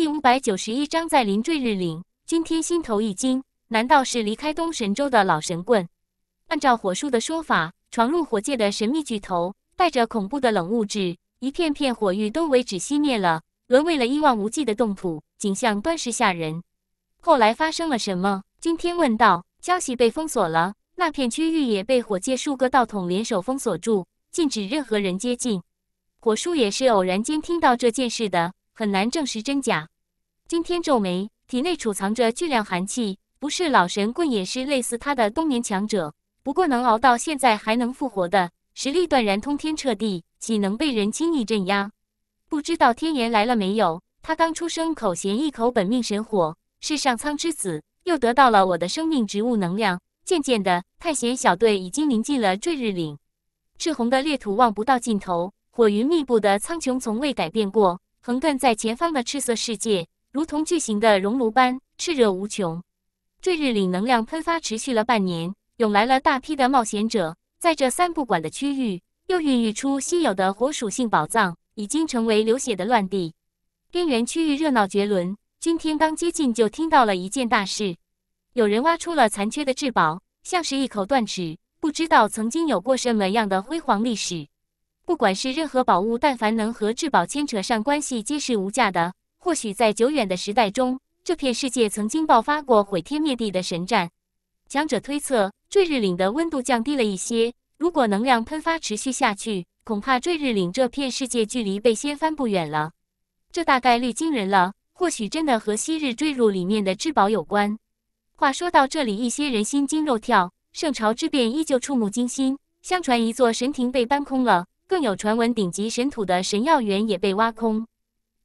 第五百九十一章在临坠日岭，今天心头一惊，难道是离开东神州的老神棍？按照火术的说法，闯入火界的神秘巨头带着恐怖的冷物质，一片片火域都为止熄灭了，沦为了一望无际的冻土，景象端是吓人。后来发生了什么？今天问道，消息被封锁了，那片区域也被火界数个道统联手封锁住，禁止任何人接近。火术也是偶然间听到这件事的，很难证实真假。今天皱眉，体内储藏着巨量寒气，不是老神棍，也是类似他的冬眠强者。不过能熬到现在还能复活的，实力断然通天彻地，岂能被人轻易镇压？不知道天炎来了没有？他刚出生，口衔一口本命神火，是上苍之子，又得到了我的生命植物能量。渐渐的，探险小队已经临近了坠日岭，赤红的烈土望不到尽头，火云密布的苍穹从未改变过，横亘在前方的赤色世界。如同巨型的熔炉般炽热无穷，坠日岭能量喷发持续了半年，涌来了大批的冒险者。在这三不管的区域，又孕育出稀有的火属性宝藏，已经成为流血的乱地。边缘区域热闹绝伦，今天刚接近就听到了一件大事：有人挖出了残缺的至宝，像是一口断齿，不知道曾经有过什么样的辉煌历史。不管是任何宝物，但凡能和至宝牵扯上关系，皆是无价的。或许在久远的时代中，这片世界曾经爆发过毁天灭地的神战。强者推测，坠日岭的温度降低了一些。如果能量喷发持续下去，恐怕坠日岭这片世界距离被掀翻不远了。这大概率惊人了，或许真的和昔日坠入里面的至宝有关。话说到这里，一些人心惊肉跳，圣朝之变依旧触目惊心。相传，一座神庭被搬空了，更有传闻，顶级神土的神药园也被挖空。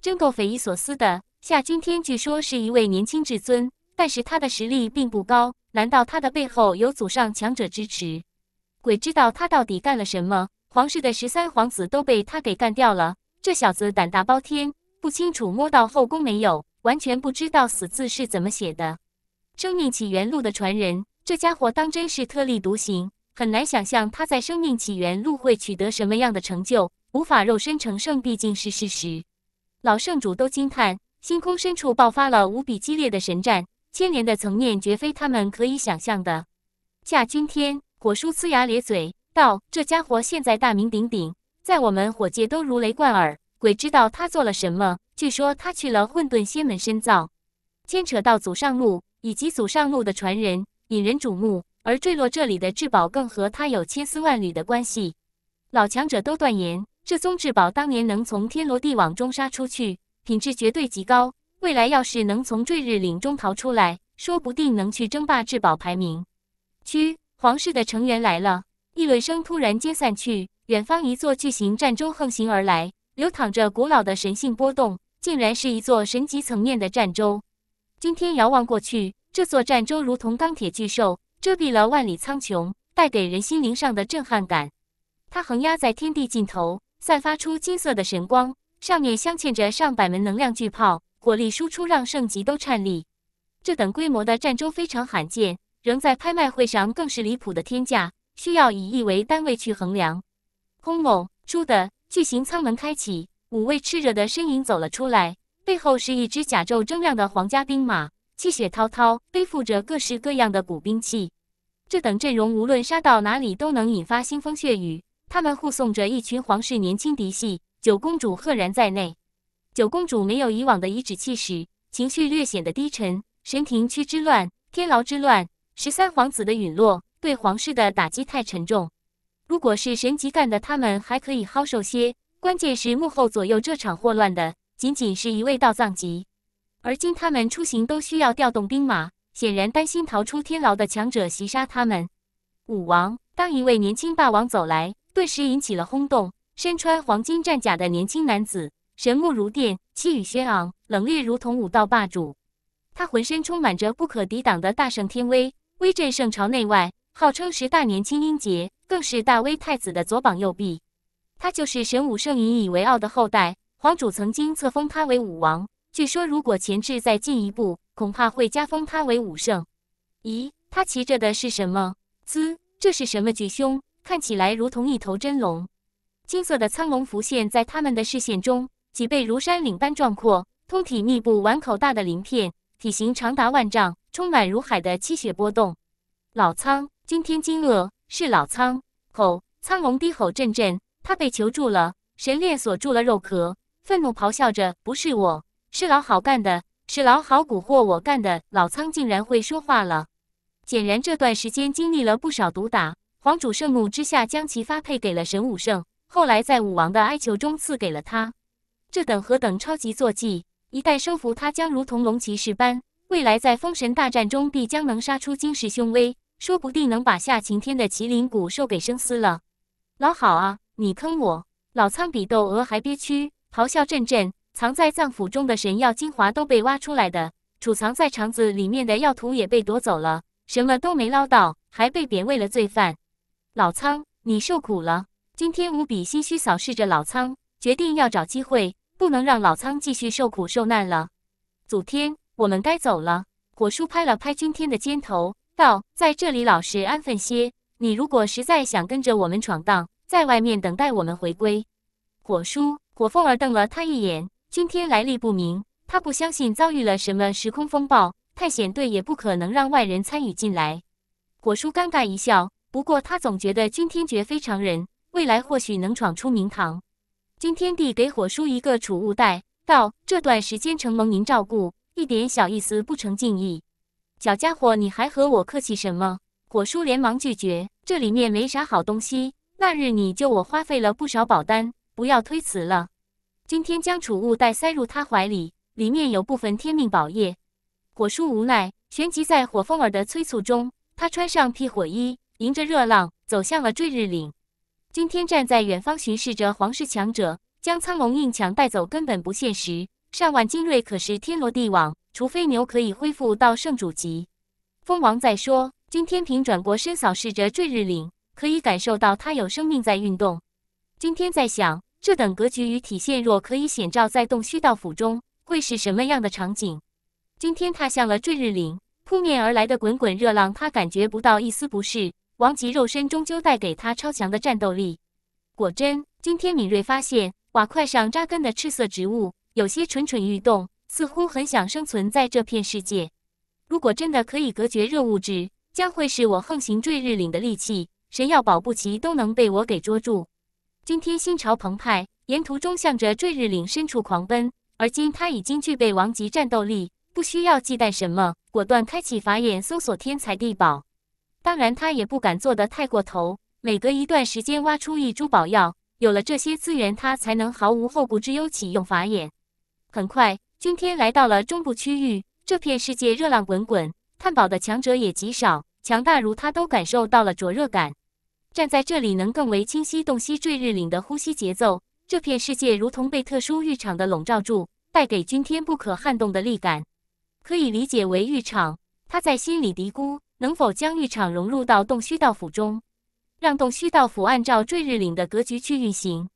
真够匪夷所思的！夏君天据说是一位年轻至尊，但是他的实力并不高。难道他的背后有祖上强者支持？鬼知道他到底干了什么！皇室的十三皇子都被他给干掉了，这小子胆大包天！不清楚摸到后宫没有？完全不知道“死”字是怎么写的。生命起源录的传人，这家伙当真是特立独行，很难想象他在生命起源录会取得什么样的成就。无法肉身成圣，毕竟是事实。老圣主都惊叹，星空深处爆发了无比激烈的神战，千年的层面绝非他们可以想象的。夏君天，火叔呲牙咧嘴道：“这家伙现在大名鼎鼎，在我们火界都如雷贯耳，鬼知道他做了什么。据说他去了混沌仙门深造，牵扯到祖上路以及祖上路的传人，引人瞩目。而坠落这里的至宝，更和他有千丝万缕的关系。”老强者都断言。这宗至宝当年能从天罗地网中杀出去，品质绝对极高。未来要是能从坠日岭中逃出来，说不定能去争霸至宝排名。区皇室的成员来了，议论声突然间散去。远方一座巨型战舟横行而来，流淌着古老的神性波动，竟然是一座神级层面的战舟。今天遥望过去，这座战舟如同钢铁巨兽，遮蔽了万里苍穹，带给人心灵上的震撼感。它横压在天地尽头。散发出金色的神光，上面镶嵌着上百门能量巨炮，火力输出让圣级都颤栗。这等规模的战争非常罕见，仍在拍卖会上更是离谱的天价，需要以亿为单位去衡量。轰隆！出的巨型舱门开启，五位炽热的身影走了出来，背后是一只甲胄铮亮的皇家兵马，气血滔滔，背负着各式各样的古兵器。这等阵容，无论杀到哪里，都能引发腥风血雨。他们护送着一群皇室年轻嫡系，九公主赫然在内。九公主没有以往的颐指气使，情绪略显得低沉。神庭区之乱，天牢之乱，十三皇子的陨落，对皇室的打击太沉重。如果是神级干的，他们还可以好受些。关键是幕后左右这场祸乱的，仅仅是一位道藏级。而今他们出行都需要调动兵马，显然担心逃出天牢的强者袭杀他们。武王，当一位年轻霸王走来。顿时引起了轰动。身穿黄金战甲的年轻男子，神目如电，气宇轩昂，冷冽如同武道霸主。他浑身充满着不可抵挡的大圣天威，威震圣朝内外，号称十大年轻英杰，更是大威太子的左膀右臂。他就是神武圣引以为傲的后代，皇主曾经册封他为武王。据说，如果前置再进一步，恐怕会加封他为武圣。咦，他骑着的是什么？滋，这是什么巨凶？看起来如同一头真龙，金色的苍龙浮现在他们的视线中，脊背如山岭般壮阔，通体密布碗口大的鳞片，体型长达万丈，充满如海的气血波动。老苍，今天惊愕，是老苍吼，苍龙低吼阵阵。他被囚住了，神链锁住了肉壳，愤怒咆哮着：“不是我，是老好干的，是老好蛊惑我干的。”老苍竟然会说话了，显然这段时间经历了不少毒打。皇主盛怒之下，将其发配给了神武圣。后来在武王的哀求中，赐给了他这等何等超级坐骑。一旦收服他将如同龙骑士般，未来在封神大战中必将能杀出惊世凶威，说不定能把下晴天的麒麟骨兽给生撕了。老好啊，你坑我！老苍比窦娥还憋屈，咆哮阵阵，藏在脏腑中的神药精华都被挖出来的，储藏在肠子里面的药土也被夺走了，什么都没捞到，还被贬为了罪犯。老苍，你受苦了。今天无比心虚，扫视着老苍，决定要找机会，不能让老苍继续受苦受难了。祖天，我们该走了。火叔拍了拍君天的肩头，道：“在这里老实安分些。你如果实在想跟着我们闯荡，在外面等待我们回归。”火叔，火凤儿瞪了他一眼。君天来历不明，他不相信遭遇了什么时空风暴，探险队也不可能让外人参与进来。火叔尴尬一笑。不过他总觉得君天绝非常人，未来或许能闯出名堂。君天帝给火叔一个储物袋，道：“这段时间承蒙您照顾，一点小意思，不成敬意。”小家伙，你还和我客气什么？火叔连忙拒绝：“这里面没啥好东西。那日你救我，花费了不少保单，不要推辞了。”今天将储物袋塞入他怀里，里面有部分天命宝液。火叔无奈，旋即在火凤儿的催促中，他穿上辟火衣。迎着热浪走向了坠日岭。今天站在远方巡视着皇室强者，将苍龙硬抢带走根本不现实。上万精锐可是天罗地网，除非牛可以恢复到圣主级，蜂王再说。今天平转过身扫视着坠日岭，可以感受到他有生命在运动。今天在想，这等格局与体现，若可以显照在洞虚道府中，会是什么样的场景？今天踏向了坠日岭，扑面而来的滚滚热浪，他感觉不到一丝不适。王极肉身终究带给他超强的战斗力。果真，今天敏锐发现瓦块上扎根的赤色植物有些蠢蠢欲动，似乎很想生存在这片世界。如果真的可以隔绝热物质，将会是我横行坠日岭的利器。谁要保不齐都能被我给捉住。今天心潮澎湃，沿途中向着坠日岭深处狂奔。而今他已经具备王级战斗力，不需要忌惮什么，果断开启法眼搜索天才地宝。当然，他也不敢做得太过头。每隔一段时间挖出一株宝药，有了这些资源，他才能毫无后顾之忧启用法眼。很快，君天来到了中部区域。这片世界热浪滚滚，探宝的强者也极少。强大如他，都感受到了灼热感。站在这里，能更为清晰洞悉坠日岭的呼吸节奏。这片世界如同被特殊浴场的笼罩住，带给君天不可撼动的力感。可以理解为浴场。他在心里嘀咕。能否将浴场融入到洞虚道府中，让洞虚道府按照坠日岭的格局去运行，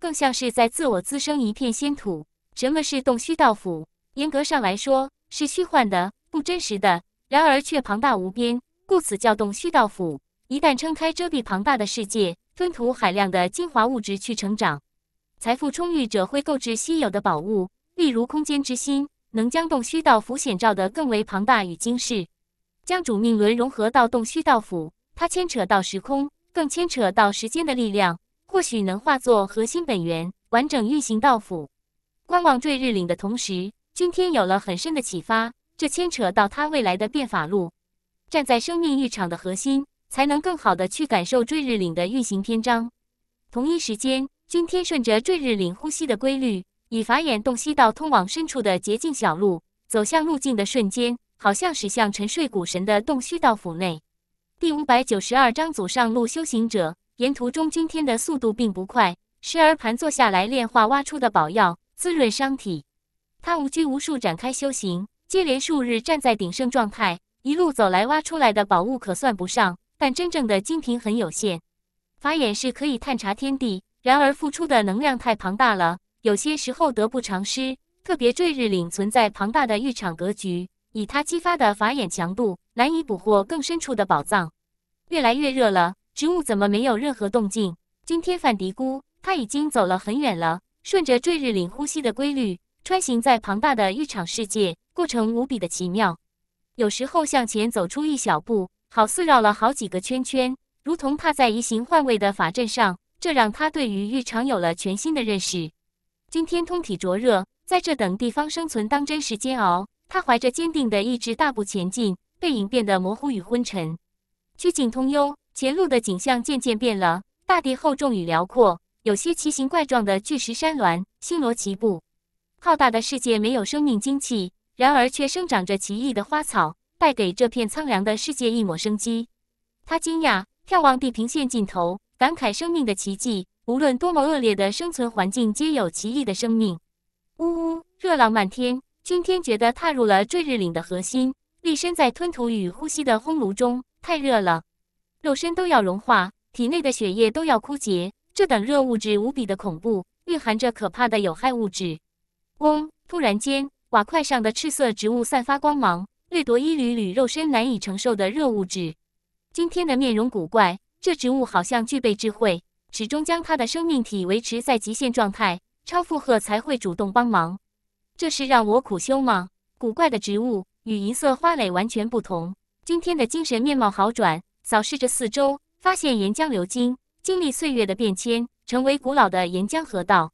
更像是在自我滋生一片仙土。什么是洞虚道府？严格上来说是虚幻的、不真实的，然而却庞大无边，故此叫洞虚道府。一旦撑开遮蔽庞大的世界，吞吐海量的精华物质去成长，财富充裕者会购置稀有的宝物，例如空间之心，能将洞虚道府显照得更为庞大与精致。将主命轮融合到洞虚道府，它牵扯到时空，更牵扯到时间的力量，或许能化作核心本源，完整运行道府。观望坠日岭的同时，君天有了很深的启发，这牵扯到他未来的变法路。站在生命浴场的核心，才能更好的去感受坠日岭的运行篇章。同一时间，君天顺着坠日岭呼吸的规律，以法眼洞悉到通往深处的捷径小路，走向路径的瞬间。好像驶向沉睡古神的洞虚道府内。第五百九十二章：祖上路修行者。沿途中，君天的速度并不快，时而盘坐下来炼化挖出的宝药，滋润伤体。他无拘无束展开修行，接连数日站在鼎盛状态。一路走来挖出来的宝物可算不上，但真正的精品很有限。法眼是可以探查天地，然而付出的能量太庞大了，有些时候得不偿失。特别坠日岭存在庞大的浴场格局。以他激发的法眼强度，难以捕获更深处的宝藏。越来越热了，植物怎么没有任何动静？今天犯嘀咕，他已经走了很远了。顺着坠日岭呼吸的规律，穿行在庞大的浴场世界，过程无比的奇妙。有时候向前走出一小步，好似绕了好几个圈圈，如同踏在移形换位的法阵上。这让他对于浴场有了全新的认识。今天通体灼热，在这等地方生存，当真是煎熬。他怀着坚定的意志，大步前进，背影变得模糊与昏沉。曲径通幽，前路的景象渐渐变了，大地厚重与辽阔，有些奇形怪状的巨石山峦星罗棋布。浩大的世界没有生命精气，然而却生长着奇异的花草，带给这片苍凉的世界一抹生机。他惊讶，眺望地平线尽头，感慨生命的奇迹。无论多么恶劣的生存环境，皆有奇异的生命。呜呜，热浪漫天。今天觉得踏入了坠日岭的核心，立身在吞吐与呼吸的烘炉中，太热了，肉身都要融化，体内的血液都要枯竭。这等热物质无比的恐怖，蕴含着可怕的有害物质。嗡！突然间，瓦块上的赤色植物散发光芒，掠夺一缕缕肉身难以承受的热物质。今天的面容古怪，这植物好像具备智慧，始终将它的生命体维持在极限状态，超负荷才会主动帮忙。这是让我苦修吗？古怪的植物与银色花蕾完全不同。今天的精神面貌好转，扫视着四周，发现岩浆流经，经历岁月的变迁，成为古老的岩浆河道。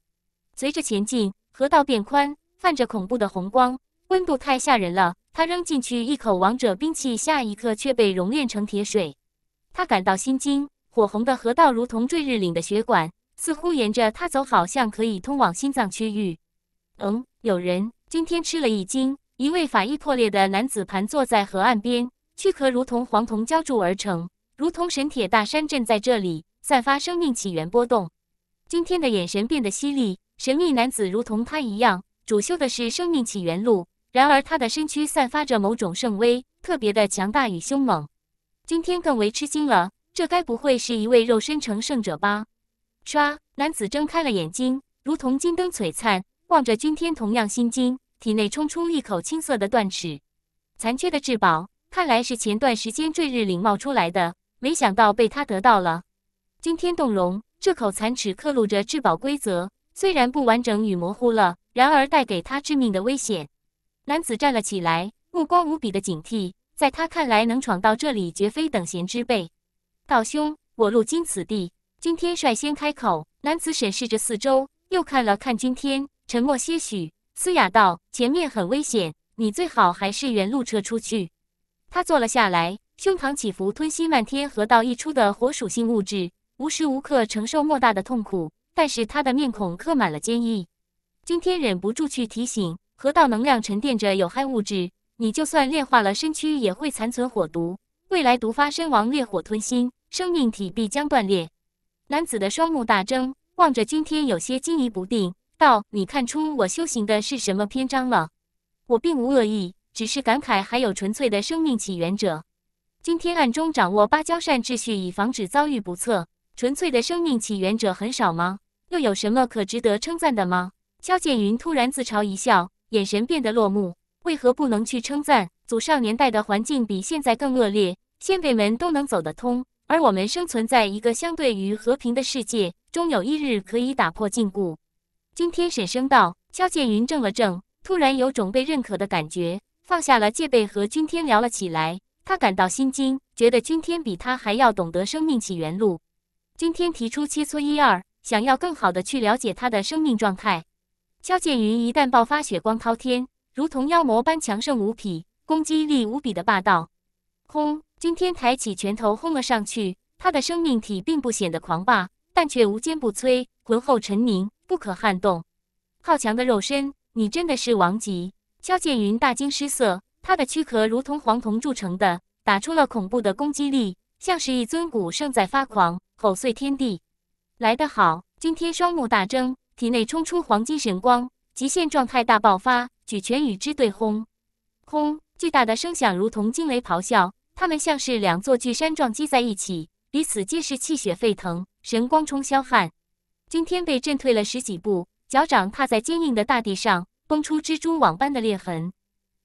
随着前进，河道变宽，泛着恐怖的红光，温度太吓人了。他扔进去一口王者兵器，下一刻却被熔炼成铁水。他感到心惊，火红的河道如同坠日岭的血管，似乎沿着他走，好像可以通往心脏区域。嗯。有人今天吃了一惊，一位法衣破裂的男子盘坐在河岸边，躯壳如同黄铜浇筑而成，如同神铁大山镇在这里，散发生命起源波动。今天的眼神变得犀利，神秘男子如同他一样，主修的是生命起源路。然而他的身躯散发着某种圣威，特别的强大与凶猛。今天更为吃惊了，这该不会是一位肉身成圣者吧？唰，男子睁开了眼睛，如同金灯璀璨。望着君天，同样心惊，体内冲出一口青色的断齿，残缺的至宝，看来是前段时间坠日岭冒出来的，没想到被他得到了。君天动容，这口残齿刻录着至宝规则，虽然不完整与模糊了，然而带给他致命的危险。男子站了起来，目光无比的警惕，在他看来，能闯到这里绝非等闲之辈。道兄，我路经此地，君天率先开口。男子审视着四周，又看了看君天。沉默些许，嘶哑道：“前面很危险，你最好还是原路撤出去。”他坐了下来，胸膛起伏，吞吸漫天河道溢出的火属性物质，无时无刻承受莫大的痛苦。但是他的面孔刻满了坚毅。君天忍不住去提醒：“河道能量沉淀着有害物质，你就算炼化了身躯，也会残存火毒，未来毒发身亡，烈火吞心，生命体必将断裂。”男子的双目大睁，望着君天，有些惊疑不定。你看出我修行的是什么篇章了？我并无恶意，只是感慨还有纯粹的生命起源者。今天暗中掌握芭蕉扇秩序，以防止遭遇不测。纯粹的生命起源者很少吗？又有什么可值得称赞的吗？萧剑云突然自嘲一笑，眼神变得落寞。为何不能去称赞？祖上年代的环境比现在更恶劣，先辈们都能走得通，而我们生存在一个相对于和平的世界，终有一日可以打破禁锢。今天沈声道，萧剑云怔了怔，突然有种被认可的感觉，放下了戒备，和君天聊了起来。他感到心惊，觉得君天比他还要懂得生命起源路。君天提出切磋一二，想要更好的去了解他的生命状态。萧剑云一旦爆发，血光滔天，如同妖魔般强盛无比，攻击力无比的霸道。轰！君天抬起拳头轰了上去，他的生命体并不显得狂霸，但却无坚不摧，浑厚沉凝。不可撼动，好强的肉身，你真的是王级？萧剑云大惊失色，他的躯壳如同黄铜铸成的，打出了恐怖的攻击力，像是一尊古圣在发狂，吼碎天地。来得好！今天双目大睁，体内冲出黄金神光，极限状态大爆发，举拳与之对轰。轰！巨大的声响如同惊雷咆哮，他们像是两座巨山撞击在一起，彼此皆是气血沸腾，神光冲霄汉。今天被震退了十几步，脚掌踏在坚硬的大地上，崩出蜘蛛网般的裂痕。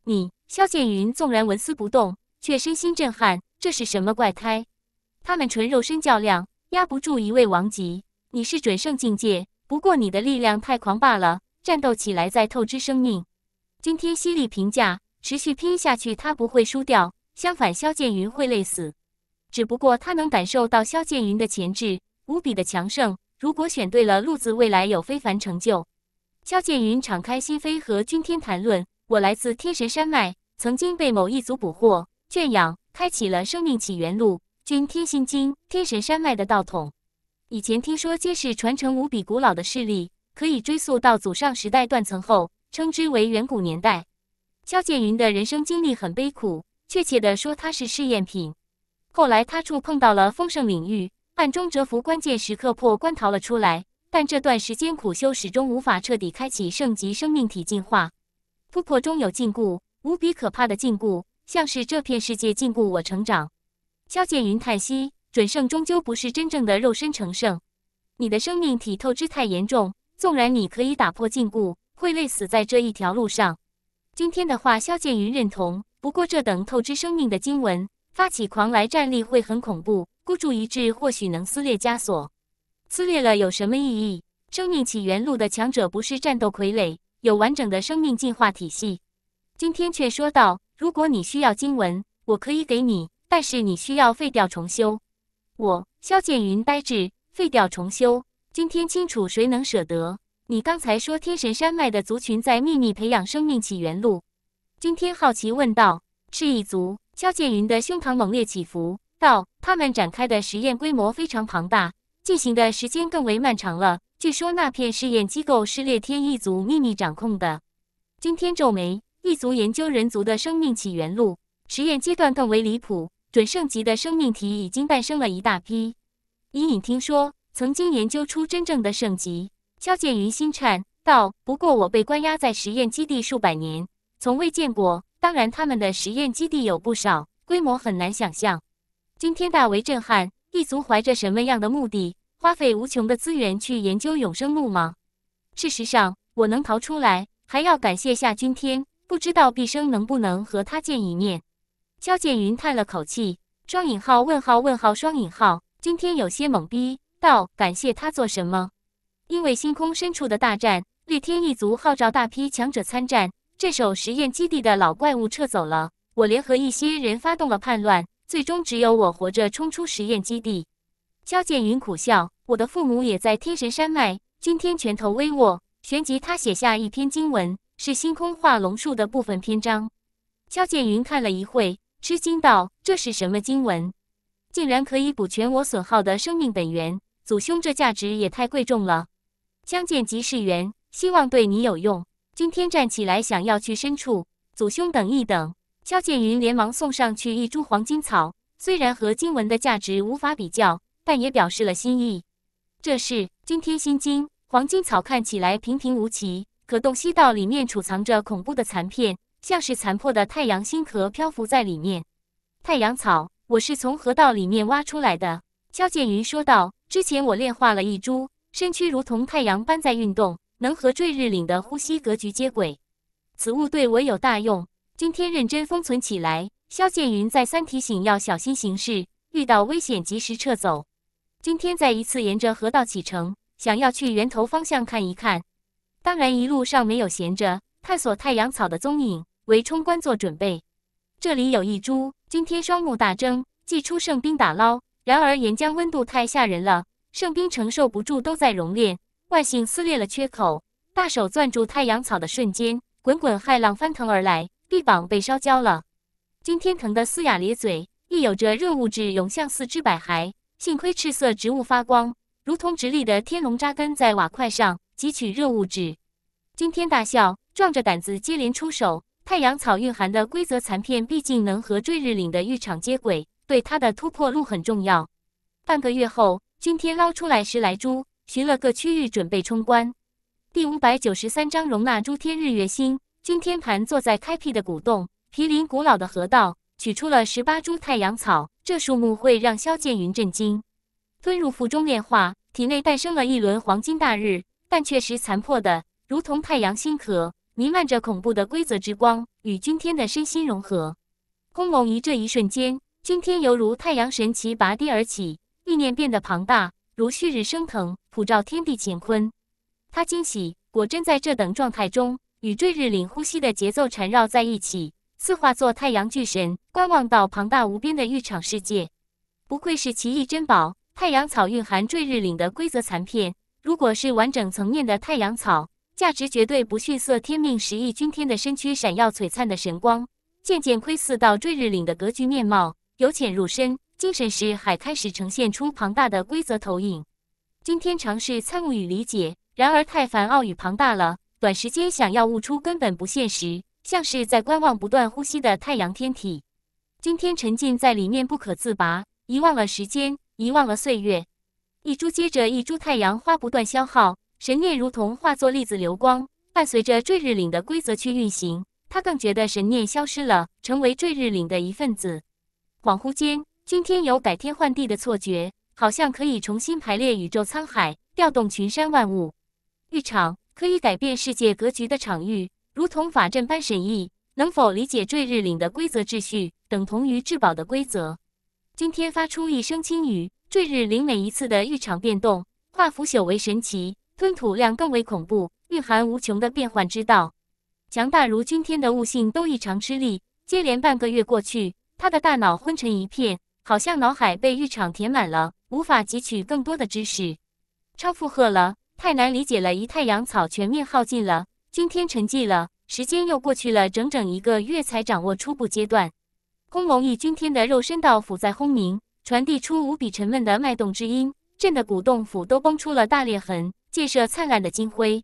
你，萧剑云，纵然纹丝不动，却身心震撼。这是什么怪胎？他们纯肉身较量，压不住一位王级。你是准圣境界，不过你的力量太狂霸了，战斗起来在透支生命。今天犀利评价，持续拼下去，他不会输掉，相反，萧剑云会累死。只不过他能感受到萧剑云的潜质无比的强盛。如果选对了路子，未来有非凡成就。萧剑云敞开心扉和君天谈论：“我来自天神山脉，曾经被某一族捕获、圈养，开启了生命起源路。君天心经，天神山脉的道统。以前听说皆是传承无比古老的势力，可以追溯到祖上时代断层后，称之为远古年代。萧剑云的人生经历很悲苦，确切的说，他是试验品。后来他触碰到了丰盛领域。”暗中蛰伏，关键时刻破关逃了出来，但这段时间苦修始终无法彻底开启圣级生命体进化突破，中有禁锢，无比可怕的禁锢，像是这片世界禁锢我成长。萧剑云叹息：“准圣终究不是真正的肉身成圣，你的生命体透支太严重，纵然你可以打破禁锢，会累死在这一条路上。”今天的话，萧剑云认同，不过这等透支生命的经文发起狂来，战力会很恐怖。孤注一掷或许能撕裂枷锁，撕裂了有什么意义？生命起源路的强者不是战斗傀儡，有完整的生命进化体系。今天却说道：“如果你需要经文，我可以给你，但是你需要废掉重修。”我，萧剑云呆滞，废掉重修。今天清楚，谁能舍得？你刚才说天神山脉的族群在秘密培养生命起源路，今天好奇问道：“赤翼族。”萧剑云的胸膛猛烈起伏。道他们展开的实验规模非常庞大，进行的时间更为漫长了。据说那片试验机构是猎天一族秘密掌控的。今天皱眉，一族研究人族的生命起源路，实验阶段更为离谱。准圣级的生命体已经诞生了一大批。隐隐听说，曾经研究出真正的圣级。萧剑云心颤道：“不过我被关押在实验基地数百年，从未见过。当然，他们的实验基地有不少，规模很难想象。”今天大为震撼，异族怀着什么样的目的，花费无穷的资源去研究永生路吗？事实上，我能逃出来，还要感谢夏君天。不知道毕生能不能和他见一面。萧剑云叹了口气，双引号问号问号双引号。君天有些懵逼，道：“感谢他做什么？因为星空深处的大战，绿天一族号召大批强者参战，镇守实验基地的老怪物撤走了，我联合一些人发动了叛乱。”最终只有我活着冲出实验基地。萧剑云苦笑，我的父母也在天神山脉。君天拳头微握，旋即他写下一篇经文，是星空化龙术的部分篇章。萧剑云看了一会，吃惊道：“这是什么经文？竟然可以补全我损耗的生命本源！祖兄，这价值也太贵重了。”相见即是缘，希望对你有用。君天站起来，想要去深处。祖兄，等一等。萧剑云连忙送上去一株黄金草，虽然和经文的价值无法比较，但也表示了心意。这是《惊天心经》黄金草，看起来平平无奇，可洞悉到里面储藏着恐怖的残片，像是残破的太阳星壳漂浮在里面。太阳草，我是从河道里面挖出来的。萧剑云说道：“之前我炼化了一株，身躯如同太阳般在运动，能和坠日岭的呼吸格局接轨。此物对我有大用。”今天认真封存起来。萧剑云再三提醒要小心行事，遇到危险及时撤走。今天再一次沿着河道启程，想要去源头方向看一看。当然，一路上没有闲着，探索太阳草的踪影，为冲关做准备。这里有一株，今天双目大睁，祭出圣兵打捞。然而岩浆温度太吓人了，圣兵承受不住，都在熔炼。万幸撕裂了缺口，大手攥住太阳草的瞬间，滚滚骇浪翻腾而来。臂膀被烧焦了，君天疼得嘶哑咧嘴，亦有着热物质涌向四肢百骸。幸亏赤色植物发光，如同直立的天龙扎根在瓦块上汲取热物质。君天大笑，壮着胆子接连出手。太阳草蕴含的规则残片，毕竟能和坠日岭的浴场接轨，对他的突破路很重要。半个月后，君天捞出来十来株，寻了个区域准备冲关。第五百九十三章：容纳诸天日月星。君天盘坐在开辟的古洞，毗邻古老的河道，取出了十八株太阳草。这树木会让萧剑云震惊。吞入腹中炼化，体内诞生了一轮黄金大日，但确实残破的，如同太阳星壳，弥漫着恐怖的规则之光，与君天的身心融合。空隆一这一瞬间，君天犹如太阳神奇拔地而起，意念变得庞大，如旭日升腾，普照天地乾坤。他惊喜，果真在这等状态中。与坠日岭呼吸的节奏缠绕在一起，似化作太阳巨神，观望到庞大无边的浴场世界。不愧是奇异珍宝，太阳草蕴含坠日岭的规则残片。如果是完整层面的太阳草，价值绝对不逊色天命十亿君天的身躯，闪耀璀璨的神光。渐渐窥伺到坠日岭的格局面貌，由浅入深，精神识海开始呈现出庞大的规则投影。今天尝试参悟与理解，然而太繁奥与庞大了。短时间想要悟出根本不现实，像是在观望不断呼吸的太阳天体。今天沉浸在里面不可自拔，遗忘了时间，遗忘了岁月。一株接着一株太阳花不断消耗神念，如同化作粒子流光，伴随着坠日岭的规则去运行。他更觉得神念消失了，成为坠日岭的一份子。恍惚间，今天有改天换地的错觉，好像可以重新排列宇宙沧海，调动群山万物。一场。可以改变世界格局的场域，如同法阵般神秘。能否理解坠日岭的规则秩序，等同于至宝的规则。今天发出一声轻语，坠日岭每一次的浴场变动，化腐朽为神奇，吞吐量更为恐怖，蕴含无穷的变幻之道。强大如君天的悟性都异常吃力，接连半个月过去，他的大脑昏沉一片，好像脑海被浴场填满了，无法汲取更多的知识，超负荷了。太难理解了！一太阳草全面耗尽了，君天沉寂了。时间又过去了整整一个月，才掌握初步阶段。轰隆一君天的肉身道府在轰鸣，传递出无比沉闷的脉动之音，震得古洞府都崩出了大裂痕，溅射灿烂的金辉，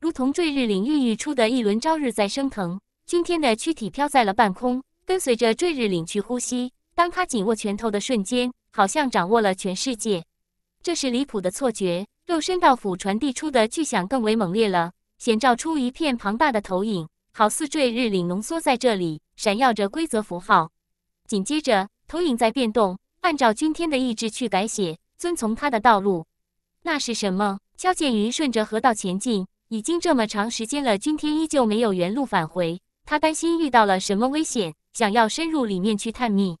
如同坠日岭孕育出的一轮朝日在升腾。君天的躯体飘在了半空，跟随着坠日岭去呼吸。当他紧握拳头的瞬间，好像掌握了全世界，这是离谱的错觉。肉身道府传递出的巨响更为猛烈了，显照出一片庞大的投影，好似坠日岭浓缩在这里，闪耀着规则符号。紧接着，投影在变动，按照君天的意志去改写，遵从他的道路。那是什么？萧剑云顺着河道前进，已经这么长时间了，君天依旧没有原路返回，他担心遇到了什么危险，想要深入里面去探秘。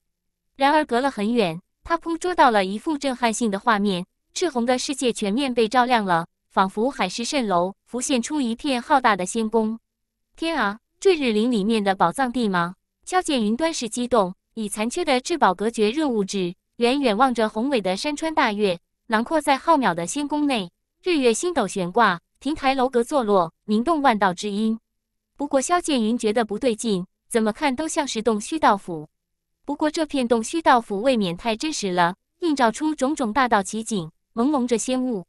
然而隔了很远，他捕捉到了一幅震撼性的画面。赤红的世界全面被照亮了，仿佛海市蜃楼，浮现出一片浩大的仙宫。天啊，坠日林里面的宝藏地吗？萧剑云端是激动，以残缺的至宝隔绝热物质，远远望着宏伟的山川大岳，囊括在浩渺的仙宫内，日月星斗悬挂，亭台楼阁坐落，凝动万道之音。不过萧剑云觉得不对劲，怎么看都像是洞虚道府。不过这片洞虚道府未免太真实了，映照出种种大道奇景。朦胧着仙雾，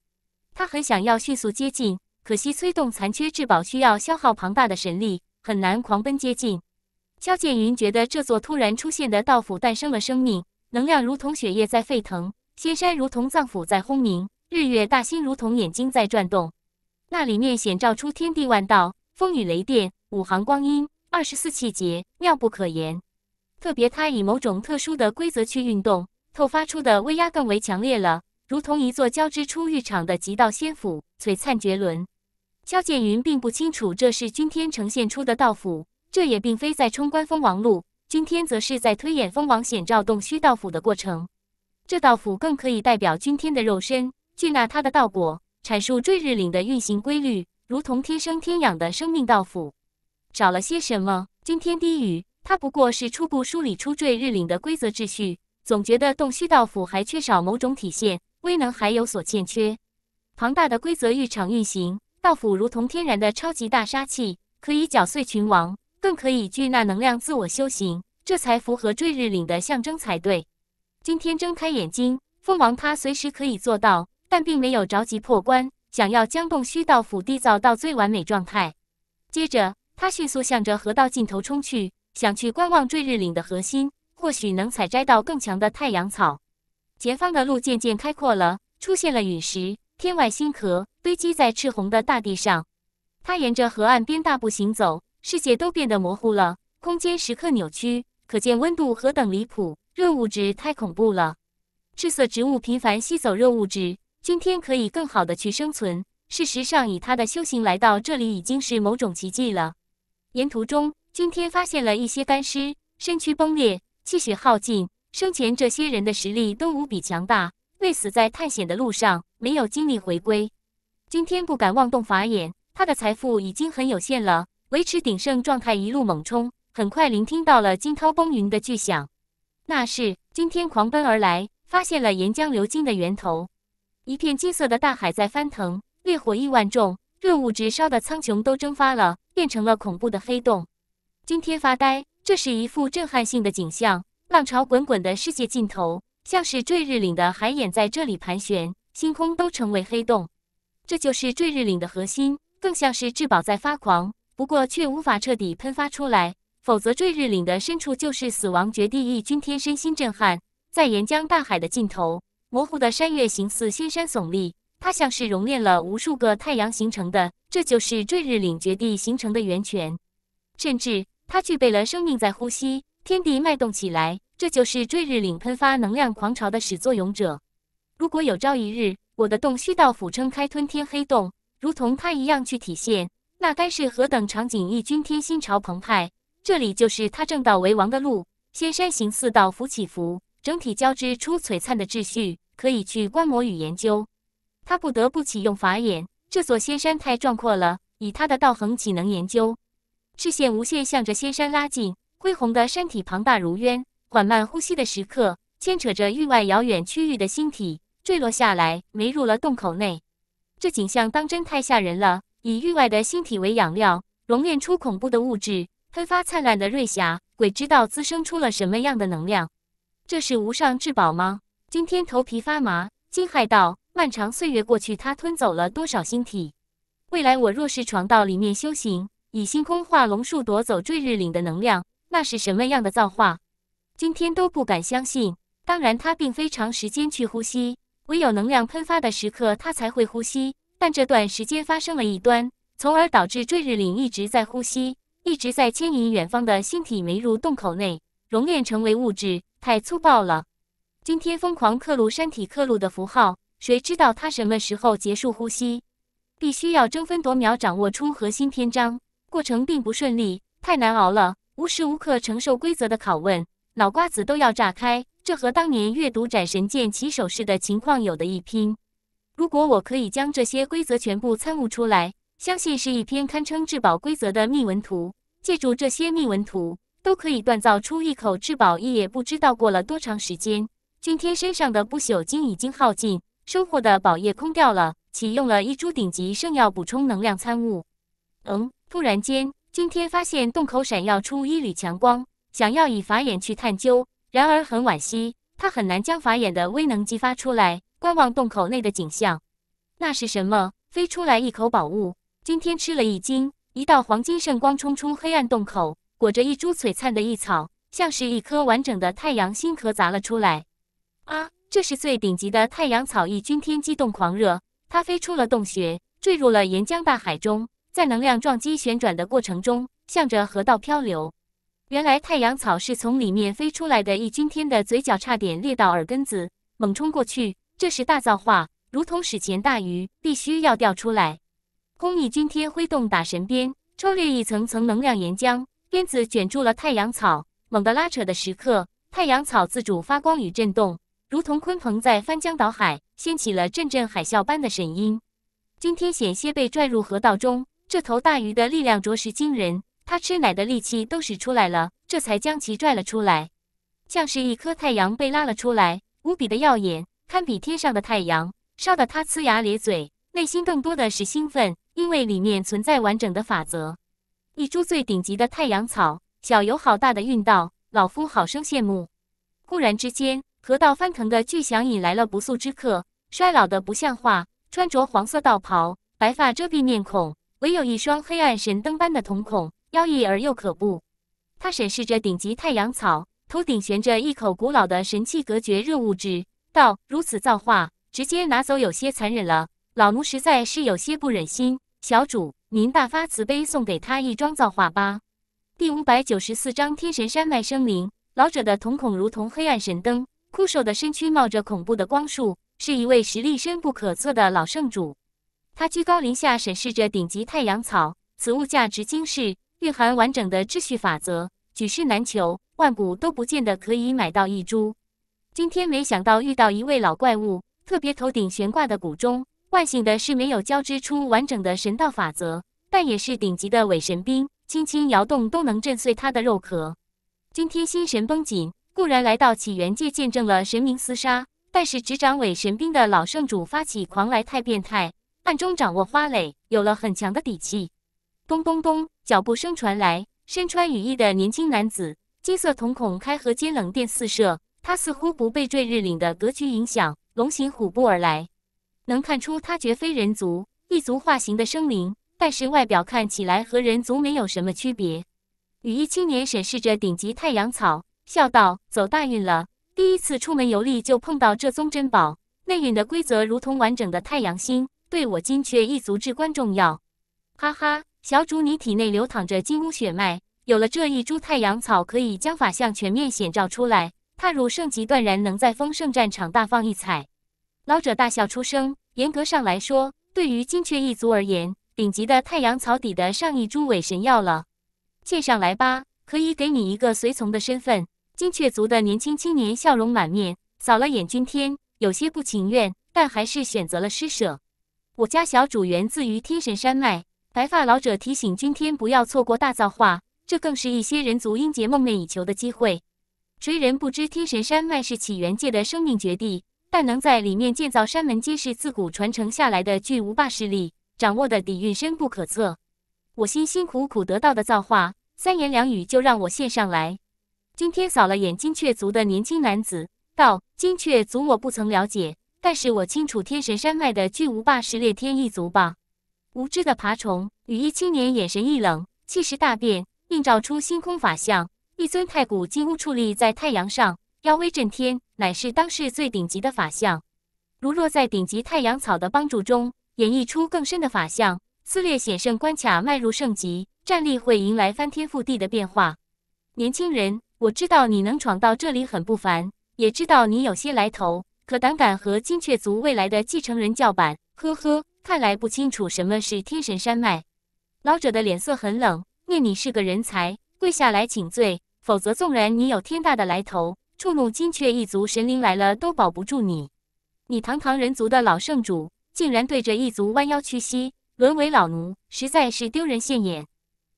他很想要迅速接近，可惜催动残缺至宝需要消耗庞大的神力，很难狂奔接近。萧剑云觉得这座突然出现的道府诞生了生命，能量如同血液在沸腾，仙山如同脏腑在轰鸣，日月大星如同眼睛在转动。那里面显照出天地万道，风雨雷电，五行光阴，二十四气节，妙不可言。特别他以某种特殊的规则去运动，透发出的威压更为强烈了。如同一座交织出浴场的极道仙府，璀璨绝伦。萧剑云并不清楚这是君天呈现出的道府，这也并非在冲关封王路，君天则是在推演封王显照洞虚道府的过程。这道府更可以代表君天的肉身，聚纳他的道果，阐述坠日岭的运行规律，如同天生天养的生命道府。少了些什么？君天低语，他不过是初步梳理出坠日岭的规则秩序，总觉得洞虚道府还缺少某种体现。威能还有所欠缺，庞大的规则浴场运行道府如同天然的超级大杀器，可以搅碎群王，更可以聚纳能量自我修行，这才符合坠日岭的象征才对。今天睁开眼睛，蜂王他随时可以做到，但并没有着急破关，想要将洞虚道府缔造到最完美状态。接着，他迅速向着河道尽头冲去，想去观望坠日岭的核心，或许能采摘到更强的太阳草。前方的路渐渐开阔了，出现了陨石，天外星河堆积在赤红的大地上。他沿着河岸边大步行走，世界都变得模糊了，空间时刻扭曲，可见温度何等离谱，热物质太恐怖了。赤色植物频繁吸走热物质，今天可以更好的去生存。事实上，以他的修行来到这里已经是某种奇迹了。沿途中，今天发现了一些干尸，身躯崩裂，气血耗尽。生前这些人的实力都无比强大，累死在探险的路上，没有精力回归。今天不敢妄动法眼，他的财富已经很有限了，维持鼎盛状态一路猛冲，很快聆听到了惊涛崩云的巨响。那是今天狂奔而来，发现了岩浆流经的源头，一片金色的大海在翻腾，烈火亿万重，热物直烧的苍穹都蒸发了，变成了恐怖的黑洞。今天发呆，这是一幅震撼性的景象。浪潮滚滚的世界尽头，像是坠日岭的海眼在这里盘旋，星空都成为黑洞。这就是坠日岭的核心，更像是至宝在发狂，不过却无法彻底喷发出来，否则坠日岭的深处就是死亡绝地。一君天身心震撼，在岩浆大海的尽头，模糊的山岳形似仙山耸立，它像是熔炼了无数个太阳形成的，这就是坠日岭绝地形成的源泉，甚至它具备了生命在呼吸。天地脉动起来，这就是坠日岭喷发能量狂潮的始作俑者。如果有朝一日，我的洞虚道府撑开吞天黑洞，如同他一样去体现，那该是何等场景！一君天心潮澎湃，这里就是他正道为王的路。仙山行四道符起伏，整体交织出璀璨的秩序，可以去观摩与研究。他不得不启用法眼，这座仙山太壮阔了，以他的道恒岂能研究？视线无限向着仙山拉近。恢宏的山体庞大如渊，缓慢呼吸的时刻牵扯着域外遥远区域的星体坠落下来，没入了洞口内。这景象当真太吓人了！以域外的星体为养料，熔炼出恐怖的物质，喷发灿烂的瑞霞，鬼知道滋生出了什么样的能量。这是无上至宝吗？今天头皮发麻，惊骇道：漫长岁月过去，它吞走了多少星体？未来我若是闯到里面修行，以星空化龙术夺走坠日岭的能量。那是什么样的造化？今天都不敢相信。当然，他并非长时间去呼吸，唯有能量喷发的时刻，他才会呼吸。但这段时间发生了异端，从而导致坠日岭一直在呼吸，一直在牵引远方的星体没入洞口内，熔炼成为物质。太粗暴了！今天疯狂刻录山体刻录的符号，谁知道他什么时候结束呼吸？必须要争分夺秒掌握出核心篇章。过程并不顺利，太难熬了。无时无刻承受规则的拷问，脑瓜子都要炸开。这和当年阅读《斩神剑起手式》的情况有的一拼。如果我可以将这些规则全部参悟出来，相信是一篇堪称至宝规则的密文图。借助这些密文图，都可以锻造出一口至宝。一也不知道过了多长时间，君天身上的不朽经已经耗尽，收获的宝液空掉了，启用了一株顶级圣药补充能量参悟。嗯，突然间。今天发现洞口闪耀出一缕强光，想要以法眼去探究，然而很惋惜，他很难将法眼的威能激发出来。观望洞口内的景象，那是什么？飞出来一口宝物！今天吃了一惊，一道黄金圣光冲出黑暗洞口，裹着一株璀璨的异草，像是一颗完整的太阳星壳砸了出来。啊，这是最顶级的太阳草！一君天激动狂热，它飞出了洞穴，坠入了岩浆大海中。在能量撞击旋转的过程中，向着河道漂流。原来太阳草是从里面飞出来的。一君天的嘴角差点裂到耳根子，猛冲过去。这时大造化，如同史前大鱼，必须要钓出来。空一君天挥动打神鞭，抽裂一层层能量岩浆，鞭子卷住了太阳草，猛地拉扯的时刻，太阳草自主发光与震动，如同鲲鹏在翻江倒海，掀起了阵阵海啸般的神音。君天险些被拽入河道中。这头大鱼的力量着实惊人，它吃奶的力气都使出来了，这才将其拽了出来，像是一颗太阳被拉了出来，无比的耀眼，堪比天上的太阳，烧得他呲牙咧嘴，内心更多的是兴奋，因为里面存在完整的法则，一株最顶级的太阳草，小有好大的运道，老夫好生羡慕。忽然之间，河道翻腾的巨响引来了不速之客，衰老的不像话，穿着黄色道袍，白发遮蔽面孔。唯有一双黑暗神灯般的瞳孔，妖异而又可怖。他审视着顶级太阳草，头顶悬着一口古老的神器，隔绝热物质。道如此造化，直接拿走有些残忍了。老奴实在是有些不忍心，小主您大发慈悲送给他一桩造化吧。第五百九十四章天神山脉生灵。老者的瞳孔如同黑暗神灯，枯瘦的身躯冒着恐怖的光束，是一位实力深不可测的老圣主。他居高临下审视着顶级太阳草，此物价值惊世，蕴含完整的秩序法则，举世难求，万古都不见得可以买到一株。今天没想到遇到一位老怪物，特别头顶悬挂的古钟。万幸的是没有交织出完整的神道法则，但也是顶级的伪神兵，轻轻摇动都能震碎他的肉壳。今天心神绷紧，固然来到起源界见证了神明厮杀，但是执掌伪神兵的老圣主发起狂来太变态。暗中掌握花蕾，有了很强的底气。咚咚咚，脚步声传来。身穿羽衣的年轻男子，金色瞳孔开合间冷电四射。他似乎不被坠日岭的格局影响，龙行虎步而来。能看出他绝非人族，异族化形的生灵，但是外表看起来和人族没有什么区别。羽衣青年审视着顶级太阳草，笑道：“走大运了，第一次出门游历就碰到这宗珍宝。内蕴的规则如同完整的太阳星。”对我金雀一族至关重要，哈哈，小主你体内流淌着金乌血脉，有了这一株太阳草，可以将法相全面显照出来，踏入圣级，断然能在丰盛战场大放异彩。老者大笑出声。严格上来说，对于金雀一族而言，顶级的太阳草底的上一株伪神药了，献上来吧，可以给你一个随从的身份。金雀族的年轻青年笑容满面，扫了眼君天，有些不情愿，但还是选择了施舍。我家小主源自于天神山脉，白发老者提醒君天不要错过大造化，这更是一些人族英杰梦寐以求的机会。谁人不知天神山脉是起源界的生命绝地？但能在里面建造山门，皆是自古传承下来的巨无霸势力，掌握的底蕴深不可测。我辛辛苦苦得到的造化，三言两语就让我献上来。君天扫了眼金雀族的年轻男子，道：“金雀族我不曾了解。”但是我清楚，天神山脉的巨无霸是裂天一族吧？无知的爬虫！羽翼青年眼神一冷，气势大变，映照出星空法相，一尊太古金乌矗立在太阳上，妖威震天，乃是当世最顶级的法相。如若在顶级太阳草的帮助中，演绎出更深的法相，撕裂险胜关卡，迈入圣级，战力会迎来翻天覆地的变化。年轻人，我知道你能闯到这里很不凡，也知道你有些来头。可胆敢和金雀族未来的继承人叫板？呵呵，看来不清楚什么是天神山脉。老者的脸色很冷。念你是个人才，跪下来请罪，否则纵然你有天大的来头，触怒金雀一族神灵来了都保不住你。你堂堂人族的老圣主，竟然对着一族弯腰屈膝，沦为老奴，实在是丢人现眼。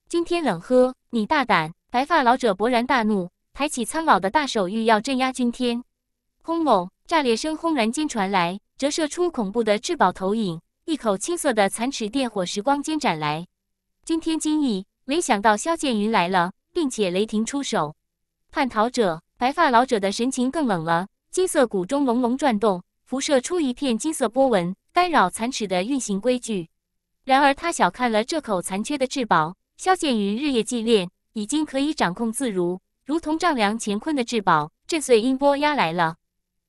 今天冷喝，你大胆！白发老者勃然大怒，抬起苍老的大手，欲要镇压君天。轰隆！炸裂声轰然间传来，折射出恐怖的至宝投影。一口青色的残齿电火，时光间斩来，惊天惊异。没想到萧剑云来了，并且雷霆出手。叛逃者白发老者的神情更冷了。金色鼓钟隆隆转动，辐射出一片金色波纹，干扰残齿的运行规矩。然而他小看了这口残缺的至宝。萧剑云日夜祭练，已经可以掌控自如，如同丈量乾坤的至宝。震碎音波压来了。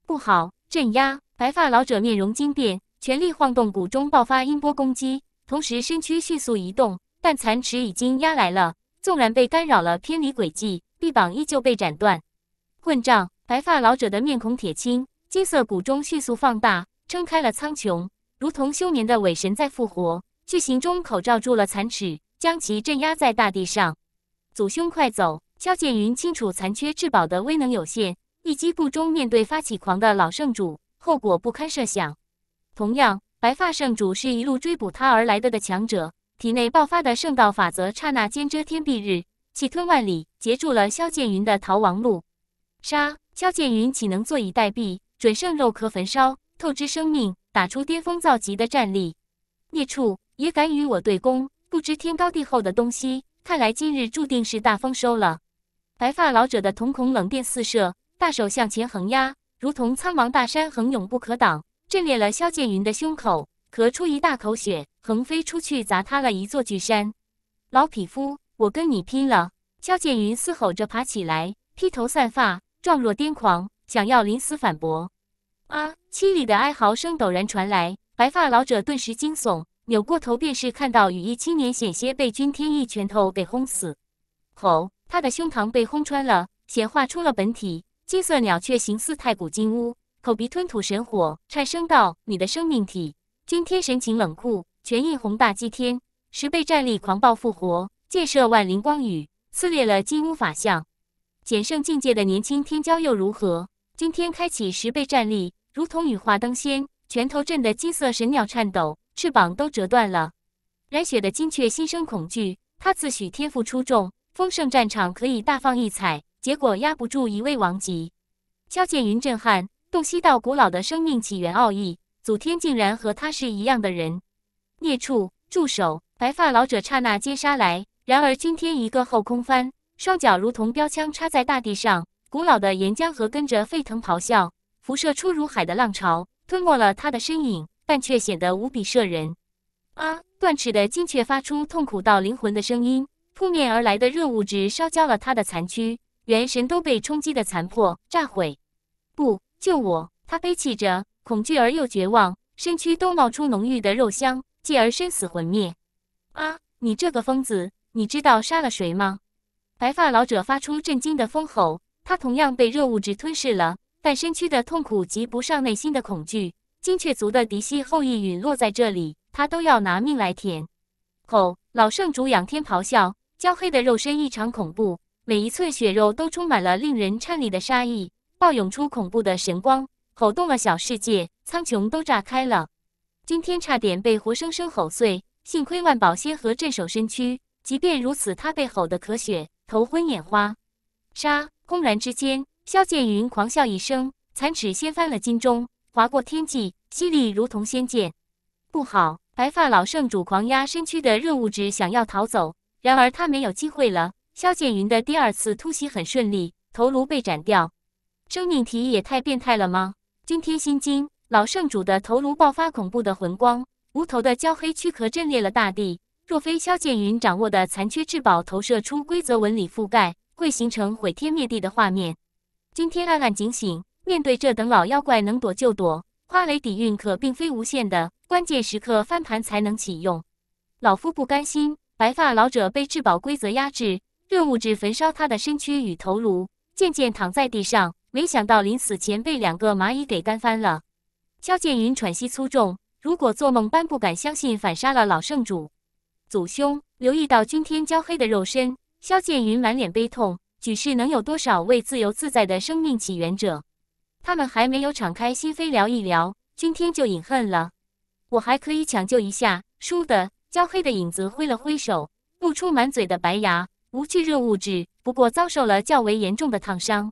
不好！镇压！白发老者面容惊变，全力晃动骨中爆发音波攻击，同时身躯迅速移动。但残齿已经压来了，纵然被干扰了偏离轨迹，臂膀依旧被斩断。混账！白发老者的面孔铁青，金色骨中迅速放大，撑开了苍穹，如同休眠的伪神在复活。巨型钟口罩住了残齿，将其镇压在大地上。祖兄，快走！萧剑云清楚残缺至宝的威能有限。一击不中，面对发起狂的老圣主，后果不堪设想。同样，白发圣主是一路追捕他而来的的强者，体内爆发的圣道法则刹那间遮天蔽日，气吞万里，截住了萧剑云的逃亡路。杀！萧剑云岂能坐以待毙？准圣肉壳焚烧，透支生命，打出巅峰造极的战力。孽畜也敢与我对攻，不知天高地厚的东西，看来今日注定是大丰收了。白发老者的瞳孔冷电四射。大手向前横压，如同苍茫大山，横永不可挡，震裂了萧剑云的胸口，咳出一大口血，横飞出去，砸塌了一座巨山。老匹夫，我跟你拼了！萧剑云嘶吼着爬起来，披头散发，状若癫狂，想要临死反驳。啊！凄厉的哀嚎声陡然传来，白发老者顿时惊悚，扭过头便是看到羽衣青年险些被君天一拳头给轰死。吼！他的胸膛被轰穿了，显化出了本体。金色鸟雀形似太古金乌，口鼻吞吐神火，颤声道：“你的生命体，君天神情冷酷，权意宏大，祭天十倍战力狂暴复活，箭射万灵光雨，撕裂了金乌法相。”简圣境界的年轻天骄又如何？今天开启十倍战力，如同羽化登仙，拳头震得金色神鸟颤抖，翅膀都折断了。染血的金雀心生恐惧，他自诩天赋出众，丰盛战场可以大放异彩。结果压不住一位王级，萧剑云震撼，洞悉到古老的生命起源奥义，祖天竟然和他是一样的人。孽畜，住手！白发老者刹那接杀来，然而今天一个后空翻，双脚如同标枪插在大地上，古老的岩浆河跟着沸腾咆哮，辐射出如海的浪潮，吞没了他的身影，但却显得无比慑人。啊！断齿的金雀发出痛苦到灵魂的声音，扑面而来的热物质烧焦了他的残躯。元神都被冲击的残破炸毁，不救我！他悲泣着，恐惧而又绝望，身躯都冒出浓郁的肉香，继而身死魂灭。啊！你这个疯子，你知道杀了谁吗？白发老者发出震惊的疯吼，他同样被热物质吞噬了，但身躯的痛苦及不上内心的恐惧。精确族的嫡系后裔陨落在这里，他都要拿命来舔。吼！老圣主仰天咆哮，焦黑的肉身异常恐怖。每一寸血肉都充满了令人颤栗的杀意，暴涌出恐怖的神光，吼动了小世界，苍穹都炸开了。今天差点被活生生吼碎，幸亏万宝仙河镇守身躯，即便如此，他被吼得咳血，头昏眼花。杀！轰然之间，萧剑云狂笑一声，残齿掀翻了金钟，划过天际，犀利如同仙剑。不好！白发老圣主狂压身躯的热物质，想要逃走，然而他没有机会了。萧剑云的第二次突袭很顺利，头颅被斩掉，生命体也太变态了吗？惊天心惊，老圣主的头颅爆发恐怖的魂光，无头的焦黑躯壳震裂了大地。若非萧剑云掌握的残缺至宝投射出规则纹理覆盖，会形成毁天灭地的画面。今天暗暗警醒，面对这等老妖怪，能躲就躲。花蕾底蕴可并非无限的，关键时刻翻盘才能启用。老夫不甘心，白发老者被至宝规则压制。热物质焚烧他的身躯与头颅，渐渐躺在地上。没想到临死前被两个蚂蚁给干翻了。萧剑云喘息粗重，如果做梦般不敢相信，反杀了老圣主。祖兄留意到君天焦黑的肉身，萧剑云满脸悲痛。举世能有多少位自由自在的生命起源者？他们还没有敞开心扉聊一聊，君天就饮恨了。我还可以抢救一下。输的，焦黑的影子挥了挥手，露出满嘴的白牙。无趣热物质，不过遭受了较为严重的烫伤。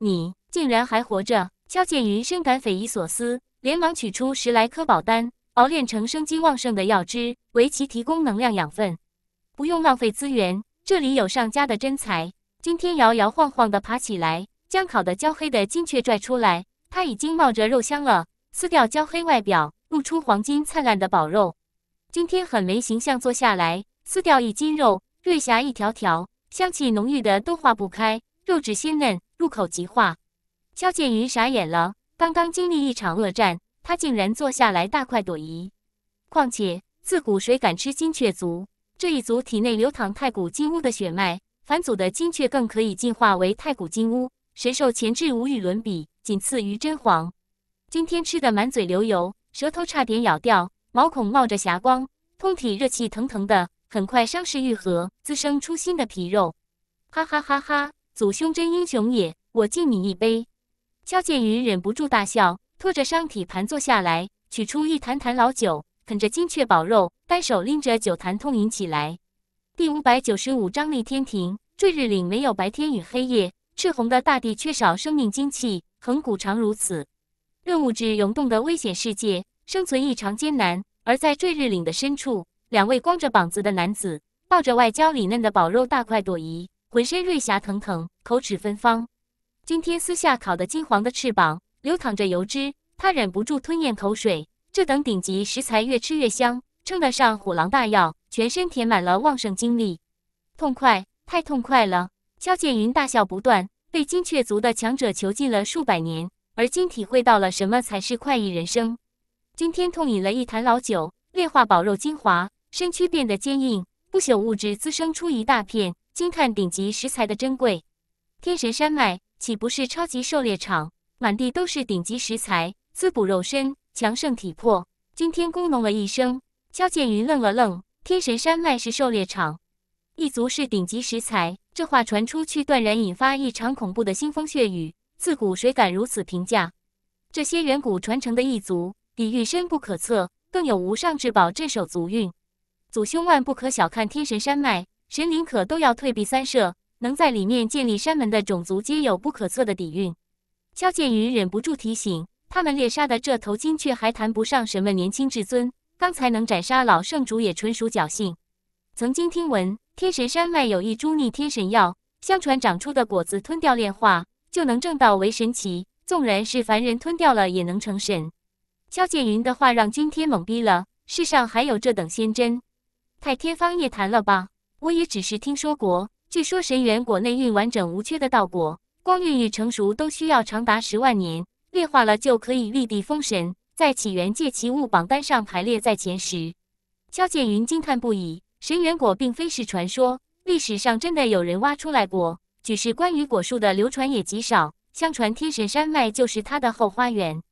你竟然还活着！肖剑云深感匪夷所思，连忙取出十来颗宝丹，熬炼成生机旺盛的药汁，为其提供能量养分，不用浪费资源。这里有上佳的真材。今天摇摇晃晃的爬起来，将烤的焦黑的金雀拽出来，它已经冒着肉香了。撕掉焦黑外表，露出黄金灿烂的宝肉。今天很没形象，坐下来撕掉一斤肉。瑞霞一条条，香气浓郁的都化不开，肉质鲜嫩，入口即化。肖剑云傻眼了，刚刚经历一场恶战，他竟然坐下来大快朵颐。况且自古谁敢吃金雀足？这一足体内流淌太古金乌的血脉，凡祖的金雀更可以进化为太古金乌，神兽潜质无与伦比，仅次于真皇。今天吃的满嘴流油，舌头差点咬掉，毛孔冒着霞光，通体热气腾腾的。很快伤势愈合，滋生出新的皮肉。哈哈哈哈！祖兄真英雄也，我敬你一杯。萧剑云忍不住大笑，拖着伤体盘坐下来，取出一坛坛老酒，啃着金雀宝肉，单手拎着酒坛痛饮起来。第五百九十五章立天庭。坠日岭没有白天与黑夜，赤红的大地缺少生命精气，恒古常如此。论物质涌动的危险世界，生存异常艰难。而在坠日岭的深处。两位光着膀子的男子抱着外焦里嫩的宝肉大快朵颐，浑身瑞霞腾腾，口齿芬芳。今天私下烤的金黄的翅膀流淌着油脂，他忍不住吞咽口水。这等顶级食材越吃越香，称得上虎狼大药，全身填满了旺盛精力，痛快，太痛快了！萧剑云大笑不断。被金雀族的强者囚禁了数百年，而今体会到了什么才是快意人生。今天痛饮了一坛老酒，炼化宝肉精华。身躯变得坚硬，不朽物质滋生出一大片，惊叹顶级食材的珍贵。天神山脉岂不是超级狩猎场？满地都是顶级食材，滋补肉身，强盛体魄。今天工农了一声，萧剑云愣了愣。天神山脉是狩猎场，异族是顶级食材，这话传出去，断然引发一场恐怖的腥风血雨。自古谁敢如此评价？这些远古传承的异族，底蕴深不可测，更有无上至宝镇守族运。祖兄万不可小看天神山脉，神灵可都要退避三舍。能在里面建立山门的种族，皆有不可测的底蕴。萧剑云忍不住提醒，他们猎杀的这头金雀还谈不上什么年轻至尊，刚才能斩杀老圣主也纯属侥幸。曾经听闻天神山脉有一株逆天神药，相传长出的果子吞掉炼化，就能正道为神奇，纵然是凡人吞掉了也能成神。萧剑云的话让君天懵逼了，世上还有这等仙珍？太天方夜谭了吧？我也只是听说过，据说神元果内蕴完整无缺的道果，光孕育成熟都需要长达十万年，炼化了就可以立地封神，在起源界奇物榜单上排列在前十。萧剑云惊叹不已，神元果并非是传说，历史上真的有人挖出来过。只是关于果树的流传也极少，相传天神山脉就是它的后花园。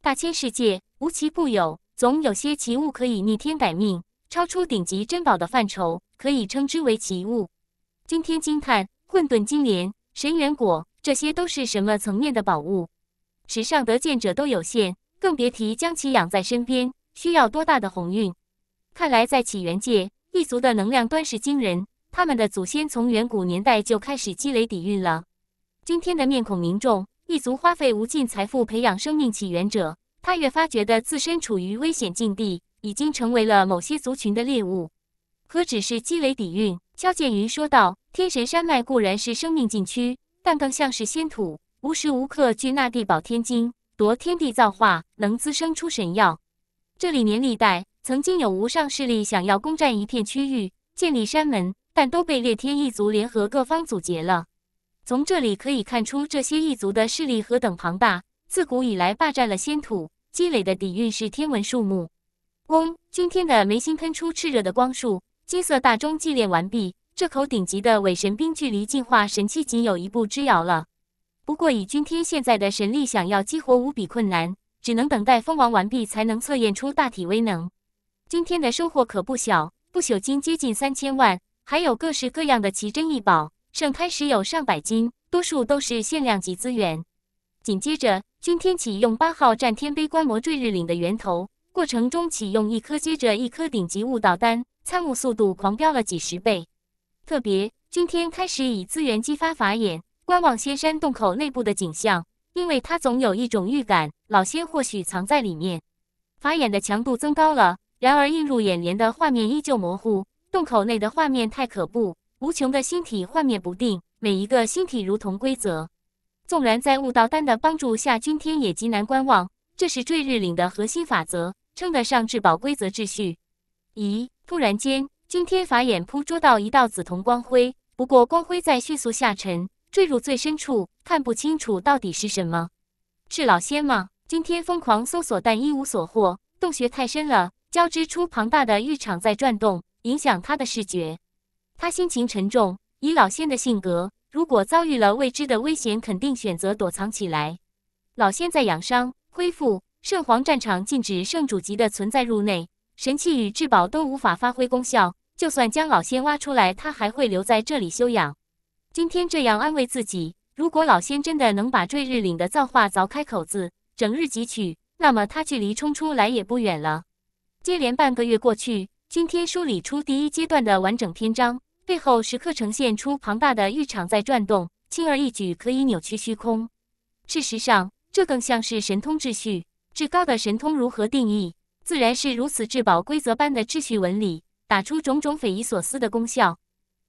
大千世界无奇不有，总有些奇物可以逆天改命。超出顶级珍宝的范畴，可以称之为奇物。惊天惊叹：“混沌金莲、神元果，这些都是什么层面的宝物？史上得见者都有限，更别提将其养在身边，需要多大的鸿运？”看来，在起源界，异族的能量端是惊人。他们的祖先从远古年代就开始积累底蕴了。今天的面孔凝重，异族花费无尽财富培养生命起源者，他越发觉得自身处于危险境地。已经成为了某些族群的猎物，何止是积累底蕴？肖剑云说道：“天神山脉固然是生命禁区，但更像是仙土，无时无刻聚纳地宝天经，夺天地造化，能滋生出神药。这里年历代曾经有无上势力想要攻占一片区域，建立山门，但都被裂天一族联合各方阻截了。从这里可以看出，这些异族的势力何等庞大，自古以来霸占了仙土，积累的底蕴是天文数目。”轰！君天的眉心喷出炽热的光束，金色大钟祭炼完毕。这口顶级的伪神兵距离进化神器仅有一步之遥了。不过，以君天现在的神力，想要激活无比困难，只能等待封王完毕才能测验出大体威能。君天的收获可不小，不朽金接近三千万，还有各式各样的奇珍异宝，盛开时有上百斤，多数都是限量级资源。紧接着，君天启用八号战天碑，观摩坠日岭的源头。过程中启用一颗接着一颗顶级悟道丹，参悟速度狂飙了几十倍。特别，君天开始以资源激发法眼，观望仙山洞口内部的景象，因为他总有一种预感，老仙或许藏在里面。法眼的强度增高了，然而映入眼帘的画面依旧模糊。洞口内的画面太可怖，无穷的星体幻灭不定，每一个星体如同规则。纵然在悟道丹的帮助下，君天也极难观望。这是坠日岭的核心法则。称得上至宝，规则秩序。咦，突然间，今天法眼捕捉到一道紫铜光辉，不过光辉在迅速下沉，坠入最深处，看不清楚到底是什么。是老仙吗？今天疯狂搜索，但一无所获。洞穴太深了，交织出庞大的浴场在转动，影响他的视觉。他心情沉重。以老仙的性格，如果遭遇了未知的危险，肯定选择躲藏起来。老仙在养伤，恢复。圣皇战场禁止圣主级的存在入内，神器与至宝都无法发挥功效。就算将老仙挖出来，他还会留在这里休养。今天这样安慰自己：，如果老仙真的能把坠日岭的造化凿开口子，整日汲取，那么他距离冲出来也不远了。接连半个月过去，今天梳理出第一阶段的完整篇章，背后时刻呈现出庞大的浴场在转动，轻而易举可以扭曲虚空。事实上，这更像是神通秩序。至高的神通如何定义？自然是如此至宝规则般的秩序纹理，打出种种匪夷所思的功效。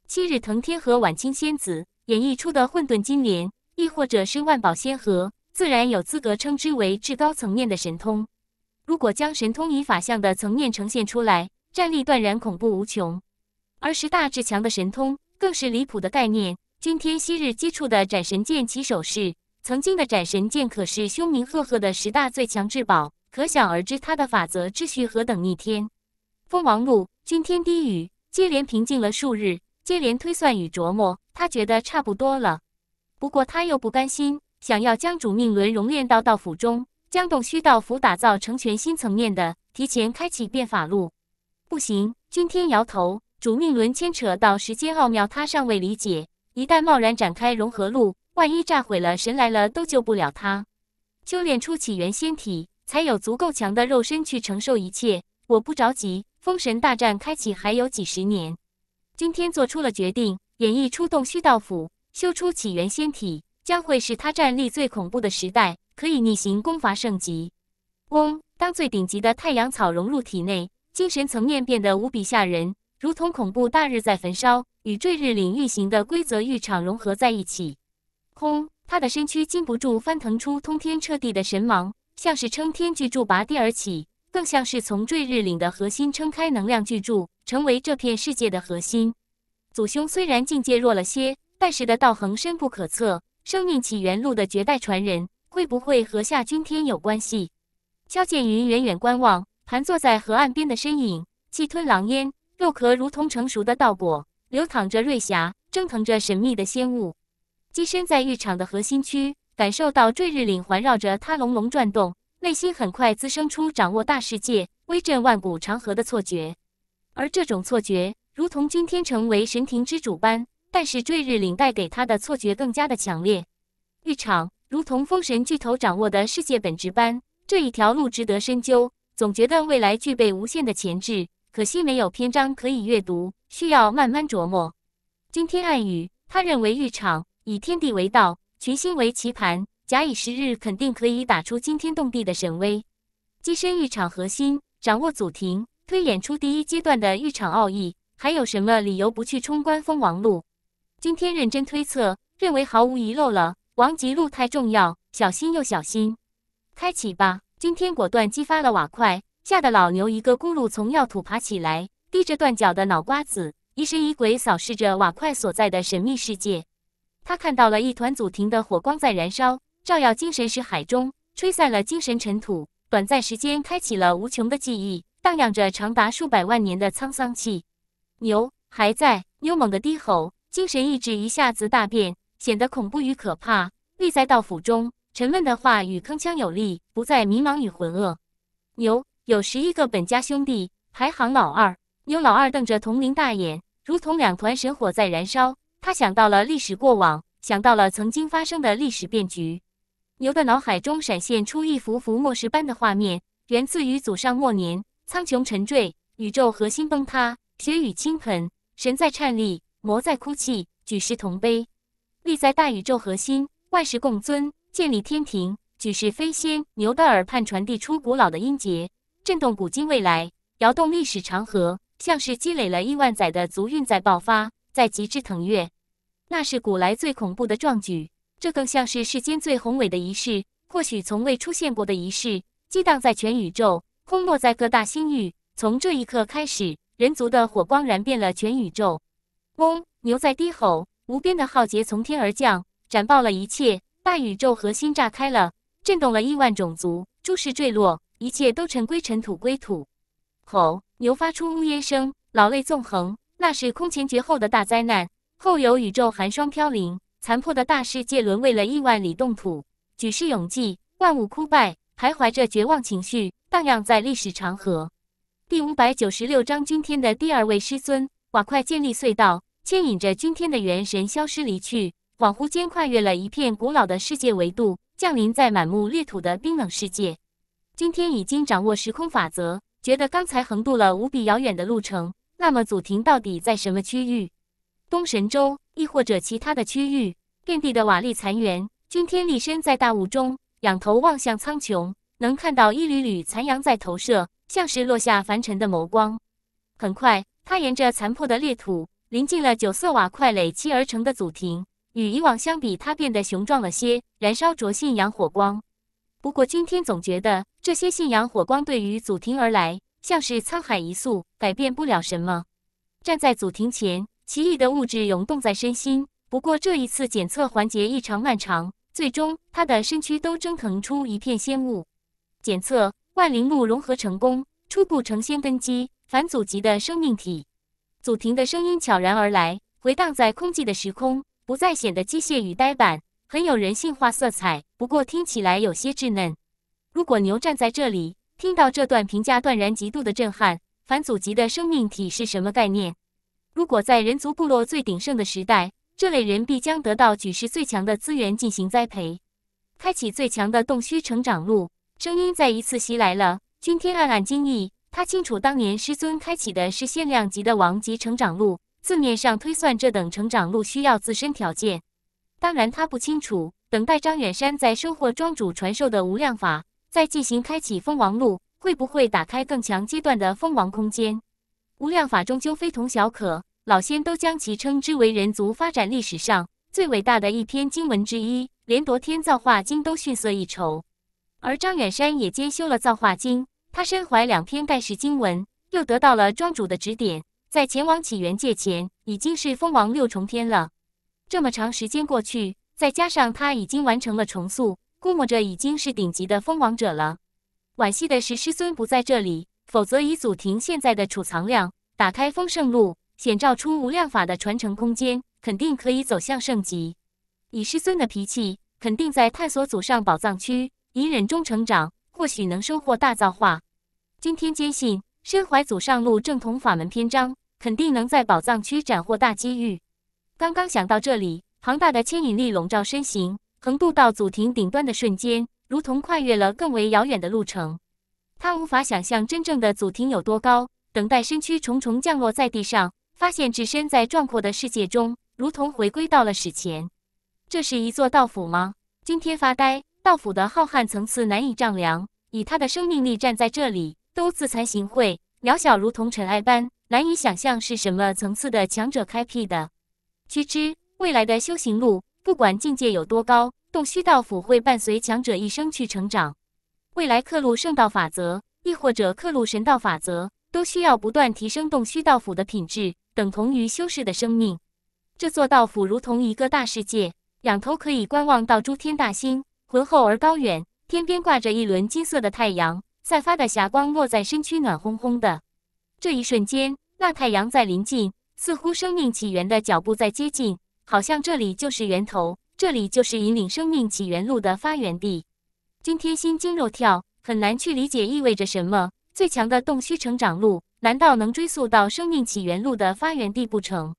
昔日腾天和晚清仙子演绎出的混沌金莲，亦或者是万宝仙盒，自然有资格称之为至高层面的神通。如果将神通以法相的层面呈现出来，战力断然恐怖无穷。而十大至强的神通，更是离谱的概念。今天昔日接触的斩神剑起手式。曾经的斩神剑可是凶名赫赫的十大最强至宝，可想而知它的法则秩序何等逆天。封王路君天低语，接连平静了数日，接连推算与琢磨，他觉得差不多了。不过他又不甘心，想要将主命轮熔炼到道府中，将洞虚道府打造成全新层面的，提前开启变法路。不行，君天摇头，主命轮牵扯到时间奥妙，他尚未理解，一旦贸然展开融合路。万一炸毁了，神来了都救不了他。修炼出起源仙体，才有足够强的肉身去承受一切。我不着急，封神大战开启还有几十年。今天做出了决定，演绎出动虚道府，修出起源仙体，将会是他战力最恐怖的时代，可以逆行攻伐圣级。嗡，当最顶级的太阳草融入体内，精神层面变得无比吓人，如同恐怖大日在焚烧，与坠日领域型的规则浴场融合在一起。空，他的身躯禁不住翻腾出通天彻地的神芒，像是撑天巨柱拔地而起，更像是从坠日岭的核心撑开能量巨柱，成为这片世界的核心。祖兄虽然境界弱了些，但是的道恒深不可测，生命起源路的绝代传人，会不会和夏君天有关系？萧剑云远远观望，盘坐在河岸边的身影，气吞狼烟，肉壳如同成熟的稻果，流淌着瑞霞，蒸腾着神秘的仙雾。跻身在浴场的核心区，感受到坠日岭环绕着他隆隆转动，内心很快滋生出掌握大世界、威震万古长河的错觉。而这种错觉，如同君天成为神庭之主般，但是坠日岭带给他的错觉更加的强烈。浴场如同封神巨头掌握的世界本质般，这一条路值得深究，总觉得未来具备无限的潜质，可惜没有篇章可以阅读，需要慢慢琢磨。君天暗语，他认为浴场。以天地为道，群星为棋盘，假以时日，肯定可以打出惊天动地的神威。跻身一场核心，掌握祖庭，推演出第一阶段的一场奥义，还有什么理由不去冲关封王路？今天认真推测，认为毫无遗漏了。王级路太重要，小心又小心。开启吧！今天果断激发了瓦块，吓得老牛一个轱辘从药土爬起来，低着断脚的脑瓜子，疑神疑鬼扫视着瓦块所在的神秘世界。他看到了一团祖庭的火光在燃烧，照耀精神石海中，吹散了精神尘土。短暂时间，开启了无穷的记忆，荡漾着长达数百万年的沧桑气。牛还在，牛猛地低吼，精神意志一下子大变，显得恐怖与可怕。立在道府中，沉闷的话语铿锵有力，不再迷茫与浑噩。牛有十一个本家兄弟，排行老二。牛老二瞪着铜铃大眼，如同两团神火在燃烧。他想到了历史过往，想到了曾经发生的历史变局。牛的脑海中闪现出一幅幅末世般的画面，源自于祖上末年，苍穹沉坠，宇宙核心崩塌，血雨倾盆，神在颤栗，魔在哭泣，举世同悲。立在大宇宙核心，万事共尊，建立天庭，举世飞仙。牛的耳畔传递出古老的音节，震动古今未来，摇动历史长河，像是积累了亿万载的足韵在爆发。在极致腾跃，那是古来最恐怖的壮举，这更像是世间最宏伟的仪式，或许从未出现过的仪式，激荡在全宇宙，轰落在各大星域。从这一刻开始，人族的火光燃遍了全宇宙。嗡，牛在低吼，无边的浩劫从天而降，斩爆了一切，大宇宙核心炸开了，震动了亿万种族，诸事坠落，一切都尘归尘，土归土。吼，牛发出呜咽声，老泪纵横。那是空前绝后的大灾难，后有宇宙寒霜飘零，残破的大世界沦为了亿万里冻土，举世永寂，万物枯败，徘徊着绝望情绪荡漾在历史长河。第五百九十六章，君天的第二位师尊瓦块建立隧道，牵引着君天的元神消失离去，恍惚间跨越了一片古老的世界维度，降临在满目裂土的冰冷世界。君天已经掌握时空法则，觉得刚才横渡了无比遥远的路程。那么祖庭到底在什么区域？东神州，亦或者其他的区域？遍地的瓦砾残垣，君天立身在大雾中，仰头望向苍穹，能看到一缕缕残阳在投射，像是落下凡尘的眸光。很快，他沿着残破的裂土，临近了九色瓦块垒砌而成的祖庭。与以往相比，它变得雄壮了些，燃烧着信仰火光。不过，君天总觉得这些信仰火光对于祖庭而来。像是沧海一粟，改变不了什么。站在祖庭前，奇异的物质涌动在身心。不过这一次检测环节异常漫长，最终他的身躯都蒸腾出一片仙雾。检测万灵木融合成功，初步成仙根基，返祖级的生命体。祖庭的声音悄然而来，回荡在空寂的时空，不再显得机械与呆板，很有人性化色彩。不过听起来有些稚嫩。如果牛站在这里。听到这段评价，断然极度的震撼。反祖级的生命体是什么概念？如果在人族部落最鼎盛的时代，这类人必将得到举世最强的资源进行栽培，开启最强的洞虚成长路。声音再一次袭来了，君天暗暗惊异。他清楚，当年师尊开启的是限量级的王级成长路，字面上推算，这等成长路需要自身条件。当然，他不清楚，等待张远山在收获庄主传授的无量法。再进行开启封王路，会不会打开更强阶段的封王空间？无量法终究非同小可，老仙都将其称之为人族发展历史上最伟大的一篇经文之一，连夺天造化经都逊色一筹。而张远山也兼修了造化经，他身怀两篇盖世经文，又得到了庄主的指点，在前往起源界前已经是封王六重天了。这么长时间过去，再加上他已经完成了重塑。估摸着已经是顶级的封王者了。惋惜的是师尊不在这里，否则以祖庭现在的储藏量，打开封圣路，显照出无量法的传承空间，肯定可以走向圣级。以师尊的脾气，肯定在探索祖上宝藏区，隐忍中成长，或许能收获大造化。今天坚信，身怀祖上路正统法门篇章，肯定能在宝藏区斩获大机遇。刚刚想到这里，庞大的牵引力笼罩身形。横渡到祖庭顶端的瞬间，如同跨越了更为遥远的路程。他无法想象真正的祖庭有多高。等待身躯重重降落在地上，发现置身在壮阔的世界中，如同回归到了史前。这是一座道府吗？今天发呆。道府的浩瀚层次难以丈量。以他的生命力站在这里，都自惭形秽，渺小如同尘埃般，难以想象是什么层次的强者开辟的。须知未来的修行路。不管境界有多高，洞虚道府会伴随强者一生去成长。未来刻录圣道法则，亦或者刻录神道法则，都需要不断提升洞虚道府的品质，等同于修士的生命。这座道府如同一个大世界，仰头可以观望到诸天大星，浑厚而高远。天边挂着一轮金色的太阳，散发的霞光落在身躯，暖烘烘的。这一瞬间，那太阳在临近，似乎生命起源的脚步在接近。好像这里就是源头，这里就是引领生命起源路的发源地。今天心惊肉跳，很难去理解意味着什么。最强的洞虚成长路，难道能追溯到生命起源路的发源地不成？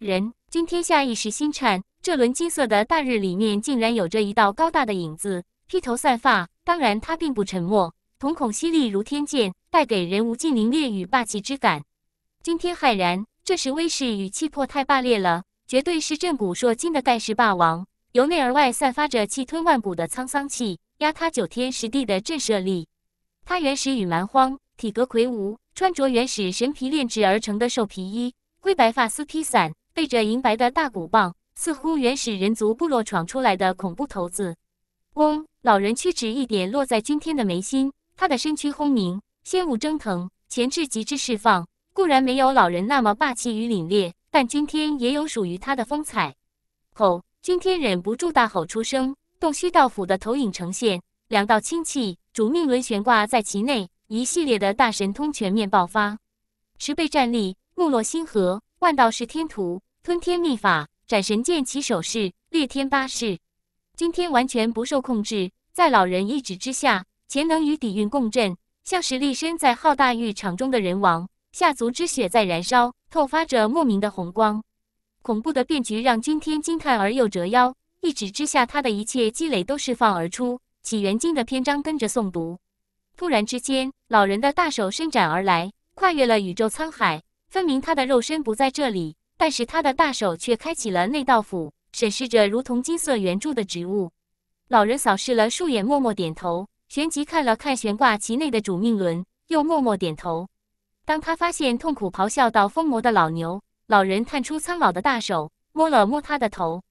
人，君天下一时心颤。这轮金色的大日里面，竟然有着一道高大的影子，披头散发。当然，他并不沉默，瞳孔犀利如天剑，带给人无尽凌冽与霸气之感。今天骇然，这时威势与气魄太霸烈了。绝对是震古烁今的盖世霸王，由内而外散发着气吞万古的沧桑气，压塌九天十地的震慑力。他原始与蛮荒，体格魁梧，穿着原始神皮炼制而成的兽皮衣，灰白发丝披散，背着银白的大骨棒，似乎原始人族部落闯出来的恐怖头子。嗡，老人屈指一点，落在君天的眉心，他的身躯轰鸣，仙雾蒸腾，前置极致释放，固然没有老人那么霸气与凛冽。但君天也有属于他的风采。吼！君天忍不住大吼出声。洞虚道府的投影呈现，两道清气，主命轮悬挂在其内，一系列的大神通全面爆发。十倍战力，木落星河，万道式天图，吞天秘法，斩神剑起手式，裂天八式。君天完全不受控制，在老人一指之下，潜能与底蕴共振，像是立身在浩大浴场中的人王，下足之血在燃烧。透发着莫名的红光，恐怖的变局让君天惊叹而又折腰。一指之下，他的一切积累都释放而出。起源经的篇章跟着诵读。突然之间，老人的大手伸展而来，跨越了宇宙沧海。分明他的肉身不在这里，但是他的大手却开启了内道府，审视着如同金色圆柱的植物。老人扫视了数眼，默默点头。旋即看了看悬挂其内的主命轮，又默默点头。当他发现痛苦咆哮到疯魔的老牛，老人探出苍老的大手，摸了摸他的头。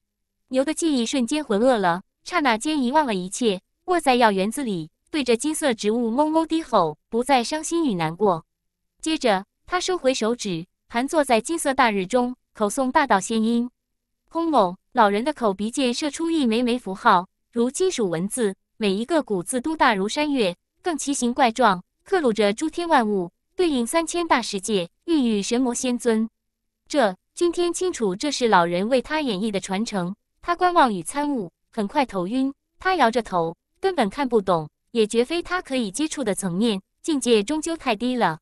牛的记忆瞬间浑噩了，刹那间遗忘了一切，卧在药园子里，对着金色植物哞哞低吼，不再伤心与难过。接着，他收回手指，盘坐在金色大日中，口诵大道仙音。轰隆！老人的口鼻间射出一枚枚符号，如金属文字，每一个古字都大如山岳，更奇形怪状，刻录着诸天万物。对应三千大世界，欲育神魔仙尊。这君天清楚，这是老人为他演绎的传承。他观望与参悟，很快头晕。他摇着头，根本看不懂，也绝非他可以接触的层面境界，终究太低了。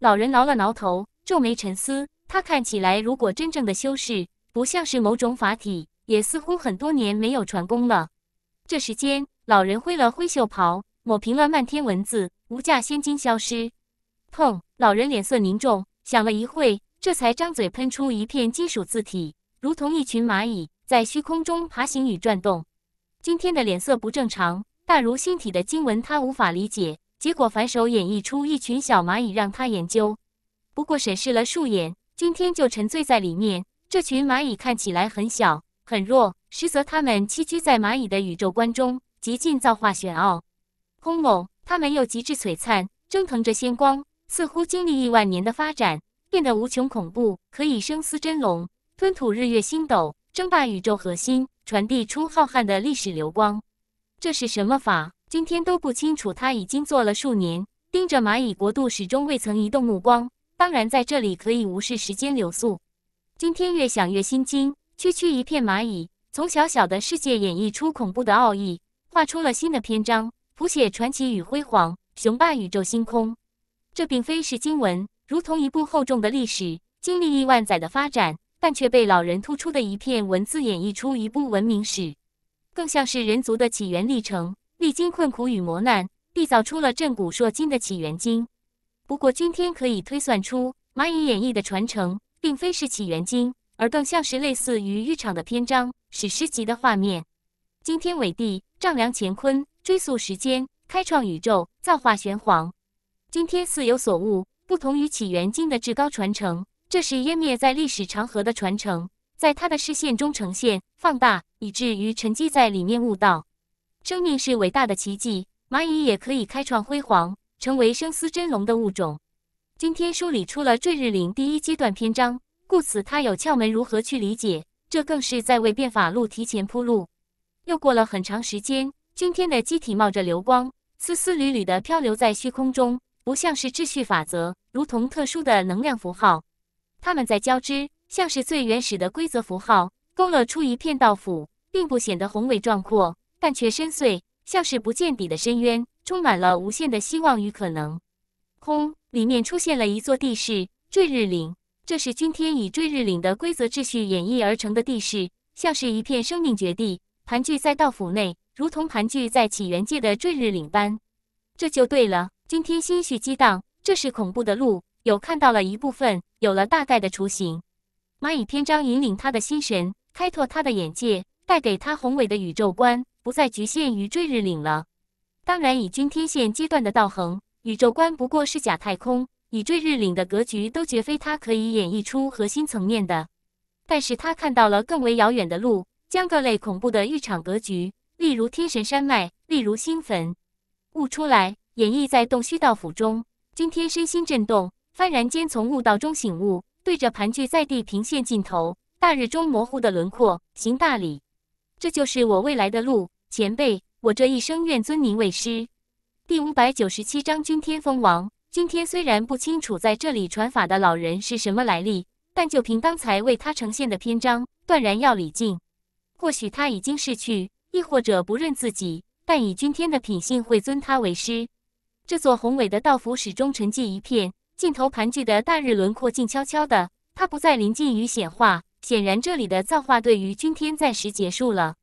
老人挠了挠头，皱眉沉思。他看起来，如果真正的修士，不像是某种法体，也似乎很多年没有传功了。这时间，老人挥了挥袖袍，抹平了漫天文字，无价仙金消失。砰！老人脸色凝重，想了一会，这才张嘴喷出一片金属字体，如同一群蚂蚁在虚空中爬行与转动。今天的脸色不正常，大如星体的经文他无法理解，结果反手演绎出一群小蚂蚁让他研究。不过审视了数眼，今天就沉醉在里面。这群蚂蚁看起来很小很弱，实则他们栖居在蚂蚁的宇宙观中，极尽造化玄奥。空蒙，他们又极致璀璨，蒸腾着仙光。似乎经历亿万年的发展，变得无穷恐怖，可以生撕真龙，吞吐日月星斗，争霸宇宙核心，传递出浩瀚的历史流光。这是什么法？今天都不清楚。他已经做了数年，盯着蚂蚁国度，始终未曾移动目光。当然，在这里可以无视时间流速。今天越想越心惊，区区一片蚂蚁，从小小的世界演绎出恐怖的奥义，画出了新的篇章，谱写传奇与辉煌，雄霸宇宙星空。这并非是经文，如同一部厚重的历史，经历亿万载的发展，但却被老人突出的一片文字演绎出一部文明史，更像是人族的起源历程，历经困苦与磨难，缔造出了震古烁今的起源经。不过今天可以推算出，蚂蚁演绎的传承，并非是起源经，而更像是类似于浴场的篇章，史诗级的画面，经天纬地，丈量乾坤，追溯时间，开创宇宙，造化玄黄。今天似有所悟，不同于起源经的至高传承，这是湮灭在历史长河的传承，在他的视线中呈现、放大，以至于沉积在里面悟道。生命是伟大的奇迹，蚂蚁也可以开创辉煌，成为生丝真龙的物种。今天梳理出了坠日岭第一阶段篇章，故此他有窍门如何去理解，这更是在为变法路提前铺路。又过了很长时间，今天的机体冒着流光，丝丝缕缕的漂流在虚空中。不像是秩序法则，如同特殊的能量符号，它们在交织，像是最原始的规则符号，勾勒出一片道府，并不显得宏伟壮阔，但却深邃，像是不见底的深渊，充满了无限的希望与可能。空里面出现了一座地势坠日岭，这是今天以坠日岭的规则秩序演绎而成的地势，像是一片生命绝地，盘踞在道府内，如同盘踞在起源界的坠日岭般。这就对了。君天心绪激荡，这是恐怖的路，有看到了一部分，有了大概的雏形。蚂蚁篇章引领他的心神，开拓他的眼界，带给他宏伟的宇宙观，不再局限于坠日岭了。当然，以君天现阶段的道恒，宇宙观，不过是假太空，以坠日岭的格局都绝非他可以演绎出核心层面的。但是他看到了更为遥远的路，将各类恐怖的浴场格局，例如天神山脉，例如星坟，悟出来。演绎在洞虚道府中，君天身心震动，幡然间从悟道中醒悟，对着盘踞在地平线尽头、大日中模糊的轮廓行大礼。这就是我未来的路，前辈，我这一生愿尊您为师。第五百九十七章君天封王。君天虽然不清楚在这里传法的老人是什么来历，但就凭刚才为他呈现的篇章，断然要礼敬。或许他已经逝去，亦或者不认自己，但以君天的品性，会尊他为师。这座宏伟的道府始终沉寂一片，尽头盘踞的大日轮廓静悄悄的，它不再临近与显化。显然，这里的造化对于君天暂时结束了。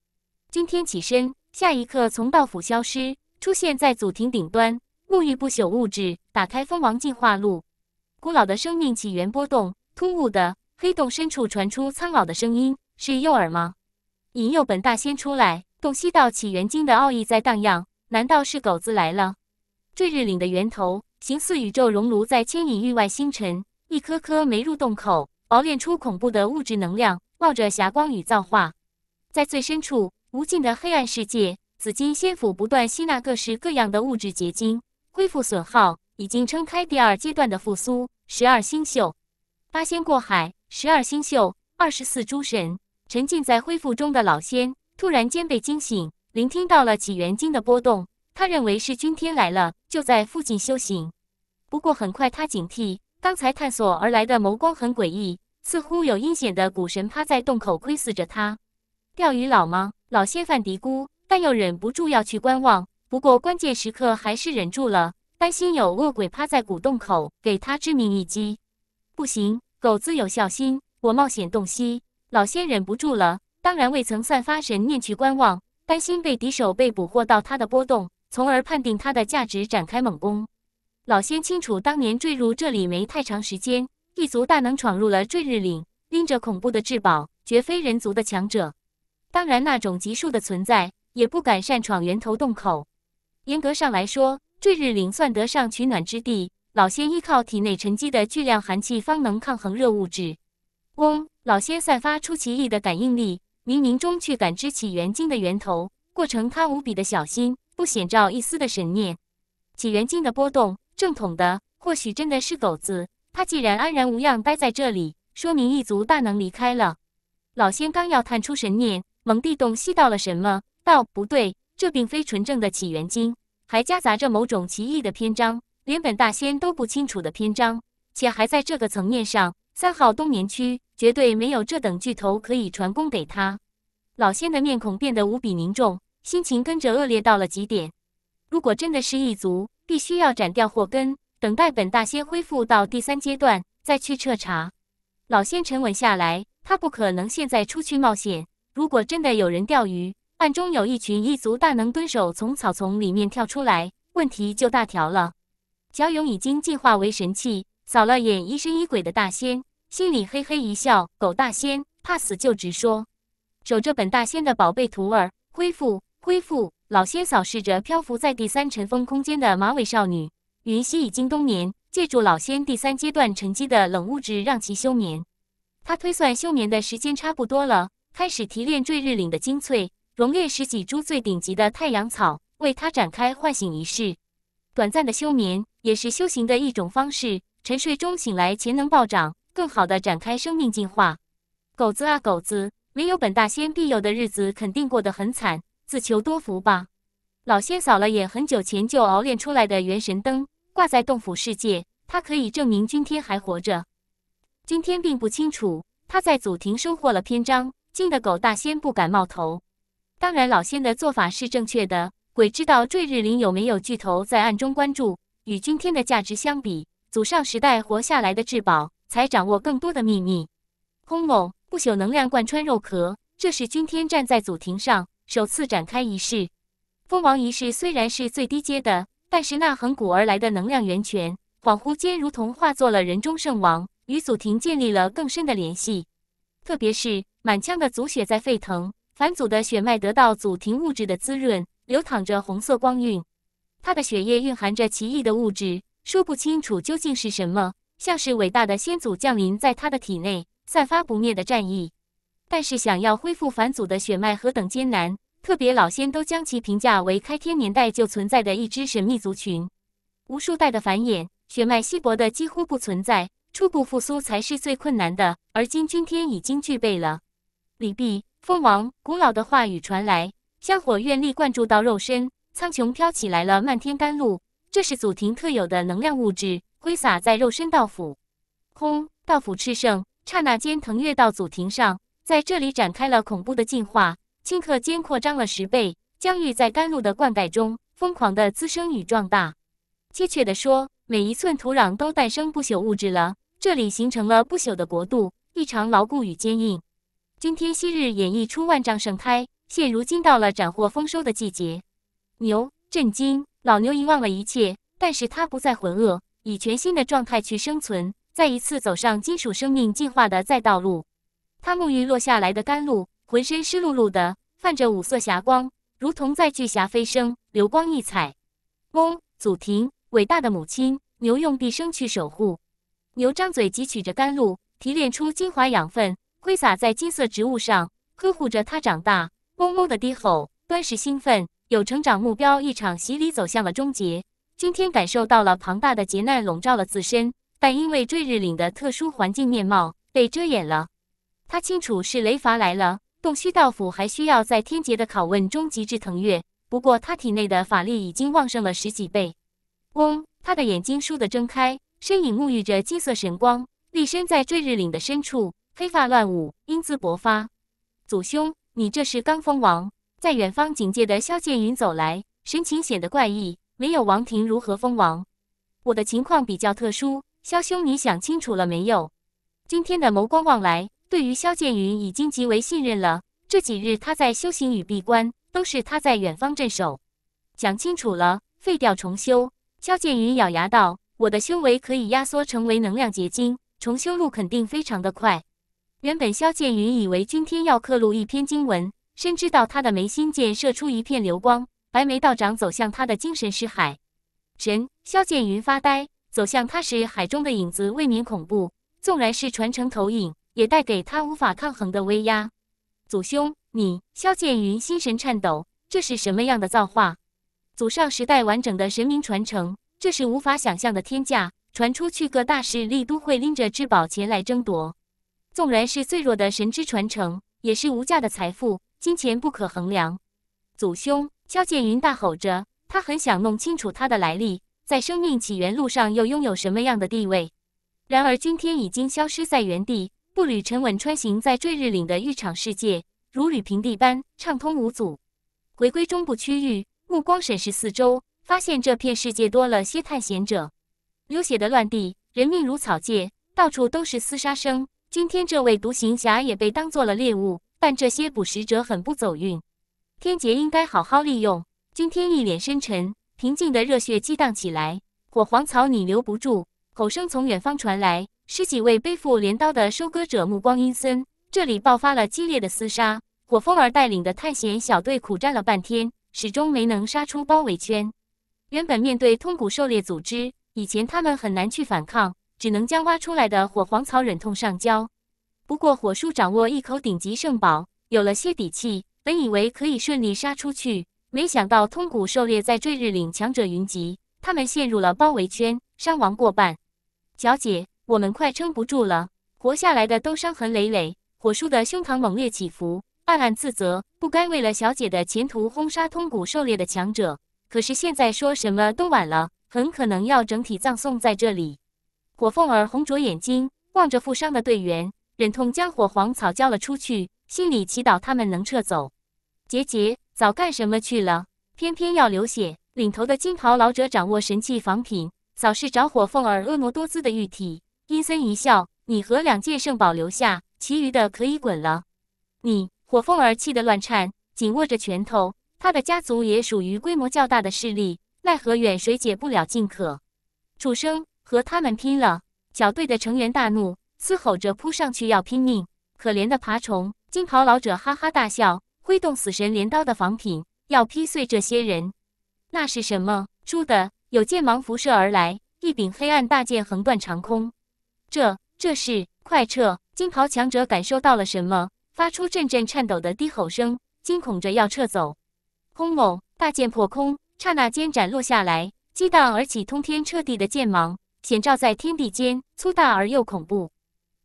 君天起身，下一刻从道府消失，出现在祖庭顶端，沐浴不朽物质，打开蜂王进化路。古老的生命起源波动，突兀的黑洞深处传出苍老的声音：“是诱饵吗？引诱本大仙出来。”洞悉到起源经的奥义在荡漾，难道是狗子来了？坠日岭的源头，形似宇宙熔炉，在牵引域外星辰一颗颗没入洞口，熬炼出恐怖的物质能量，冒着霞光与造化。在最深处，无尽的黑暗世界，紫金仙府不断吸纳各式各样的物质结晶，恢复损耗已经撑开第二阶段的复苏。十二星宿，八仙过海，十二星宿，二十四诸神，沉浸在恢复中的老仙突然间被惊醒，聆听到了起源经的波动。他认为是君天来了，就在附近修行。不过很快他警惕，刚才探索而来的眸光很诡异，似乎有阴险的古神趴在洞口窥视着他。钓鱼佬吗？老仙犯嘀咕，但又忍不住要去观望。不过关键时刻还是忍住了，担心有恶鬼趴在古洞口给他致命一击。不行，狗子有孝心，我冒险洞悉。老仙忍不住了，当然未曾散发神念去观望，担心被敌手被捕获到他的波动。从而判定它的价值，展开猛攻。老仙清楚，当年坠入这里没太长时间，异族大能闯入了坠日岭，拎着恐怖的至宝，绝非人族的强者。当然，那种级数的存在也不敢擅闯源头洞口。严格上来说，坠日岭算得上取暖之地。老仙依靠体内沉积的巨量寒气，方能抗衡热物质。嗡，老仙散发出奇异的感应力，冥冥中去感知起源晶的源头。过程，他无比的小心。不显照一丝的神念，起源经的波动，正统的或许真的是狗子。他既然安然无恙待在这里，说明一族大能离开了。老仙刚要探出神念，猛地洞悉到了什么，道：“不对，这并非纯正的起源经，还夹杂着某种奇异的篇章，连本大仙都不清楚的篇章，且还在这个层面上。三号冬眠区绝对没有这等巨头可以传功给他。”老仙的面孔变得无比凝重。心情跟着恶劣到了极点。如果真的是异族，必须要斩掉祸根。等待本大仙恢复到第三阶段，再去彻查。老仙沉稳下来，他不可能现在出去冒险。如果真的有人钓鱼，暗中有一群异族大能蹲守，从草丛里面跳出来，问题就大条了。小勇已经进化为神器，扫了眼疑神疑鬼的大仙，心里嘿嘿一笑：“狗大仙，怕死就直说，守着本大仙的宝贝徒儿恢复。”恢复老仙扫视着漂浮在第三尘封空间的马尾少女云溪，已经冬眠，借助老仙第三阶段沉积的冷物质让其休眠。他推算休眠的时间差不多了，开始提炼坠日岭的精粹，熔炼十几株最顶级的太阳草，为他展开唤醒仪式。短暂的休眠也是修行的一种方式，沉睡中醒来，潜能暴涨，更好的展开生命进化。狗子啊狗子，没有本大仙庇佑的日子，肯定过得很惨。自求多福吧，老仙扫了眼很久前就熬炼出来的元神灯，挂在洞府世界，它可以证明君天还活着。君天并不清楚，他在祖庭收获了篇章，惊得狗大仙不敢冒头。当然，老仙的做法是正确的。鬼知道坠日林有没有巨头在暗中关注。与君天的价值相比，祖上时代活下来的至宝才掌握更多的秘密。轰隆，不朽能量贯穿肉壳，这是君天站在祖庭上。首次展开仪式，封王仪式虽然是最低阶的，但是那横古而来的能量源泉，恍惚间如同化作了人中圣王，与祖庭建立了更深的联系。特别是满腔的祖血在沸腾，返祖的血脉得到祖庭物质的滋润，流淌着红色光晕。他的血液蕴含着奇异的物质，说不清楚究竟是什么，像是伟大的先祖降临在他的体内，散发不灭的战意。但是想要恢复返祖的血脉何等艰难！特别老仙都将其评价为开天年代就存在的一支神秘族群，无数代的繁衍，血脉稀薄的几乎不存在，初步复苏才是最困难的。而今君天已经具备了。李毕，蜂王，古老的话语传来，香火愿力灌注到肉身，苍穹飘起来了漫天甘露，这是祖庭特有的能量物质，挥洒在肉身道府。空，道府炽盛，刹那间腾跃到祖庭上。在这里展开了恐怖的进化，顷刻间扩张了十倍，疆域在甘露的灌溉中疯狂的滋生与壮大。确切的说，每一寸土壤都诞生不朽物质了，这里形成了不朽的国度，异常牢固与坚硬。今天昔日演绎出万丈盛开，现如今到了斩获丰收的季节。牛震惊，老牛遗忘了一切，但是它不再浑噩，以全新的状态去生存，再一次走上金属生命进化的再道路。他沐浴落下来的甘露，浑身湿漉漉的，泛着五色霞光，如同在巨霞飞升，流光溢彩。翁祖庭，伟大的母亲，牛用毕生去守护。牛张嘴汲取着甘露，提炼出精华养分，挥洒在金色植物上，呵护着它长大。嗡嗡的低吼，端时兴奋，有成长目标。一场洗礼走向了终结。今天感受到了庞大的劫难笼罩了自身，但因为坠日岭的特殊环境面貌被遮掩了。他清楚是雷罚来了，洞虚道府还需要在天劫的拷问中极致腾跃。不过他体内的法力已经旺盛了十几倍。嗡，他的眼睛倏地睁开，身影沐浴着金色神光，立身在坠日岭的深处，黑发乱舞，英姿勃发。祖兄，你这是刚封王？在远方警戒的萧剑云走来，神情显得怪异。没有王庭如何封王？我的情况比较特殊，萧兄，你想清楚了没有？今天的眸光望来。对于萧剑云已经极为信任了。这几日他在修行与闭关，都是他在远方镇守。讲清楚了，废掉重修。萧剑云咬牙道：“我的修为可以压缩成为能量结晶，重修路肯定非常的快。”原本萧剑云以为君天要刻录一篇经文，深知道他的眉心剑射出一片流光，白眉道长走向他的精神识海。神萧剑云发呆，走向他时，海中的影子，未免恐怖。纵然是传承投影。也带给他无法抗衡的威压，祖兄，你萧剑云心神颤抖，这是什么样的造化？祖上时代完整的神明传承，这是无法想象的天价，传出去各大势力都会拎着至宝前来争夺。纵然是最弱的神之传承，也是无价的财富，金钱不可衡量。祖兄，萧剑云大吼着，他很想弄清楚它的来历，在生命起源路上又拥有什么样的地位。然而，今天已经消失在原地。步履沉稳，穿行在坠日岭的浴场世界，如履平地般畅通无阻。回归中部区域，目光审视四周，发现这片世界多了些探险者。流血的乱地，人命如草芥，到处都是厮杀声。今天这位独行侠也被当做了猎物，但这些捕食者很不走运。天劫应该好好利用。今天一脸深沉平静的热血激荡起来，火黄草你留不住。吼声从远方传来，十几位背负镰刀的收割者，目光阴森。这里爆发了激烈的厮杀，火风儿带领的探险小队苦战了半天，始终没能杀出包围圈。原本面对通古狩猎组织，以前他们很难去反抗，只能将挖出来的火黄草忍痛上交。不过火叔掌握一口顶级圣宝，有了些底气，本以为可以顺利杀出去，没想到通古狩猎在坠日岭强者云集，他们陷入了包围圈，伤亡过半。小姐，我们快撑不住了！活下来的都伤痕累累。火叔的胸膛猛烈起伏，暗暗自责，不该为了小姐的前途轰杀通古狩猎的强者。可是现在说什么都晚了，很可能要整体葬送在这里。火凤儿红着眼睛望着负伤的队员，忍痛将火黄草交了出去，心里祈祷他们能撤走。杰杰早干什么去了？偏偏要流血。领头的金袍老者掌握神器仿品。扫视着火凤儿婀娜多姿的玉体，阴森一笑：“你和两件圣宝留下，其余的可以滚了。”你火凤儿气得乱颤，紧握着拳头。他的家族也属于规模较大的势力，奈何远水解不了近渴。楚生和他们拼了！小队的成员大怒，嘶吼着扑上去要拼命。可怜的爬虫，金袍老者哈哈大笑，挥动死神镰刀的仿品，要劈碎这些人。那是什么？猪的。有剑芒辐射而来，一柄黑暗大剑横断长空。这这是快撤！金袍强者感受到了什么，发出阵阵颤抖的低吼声，惊恐着要撤走。轰隆！大剑破空，刹那间斩落下来，激荡而起通天彻地的剑芒，显照在天地间，粗大而又恐怖。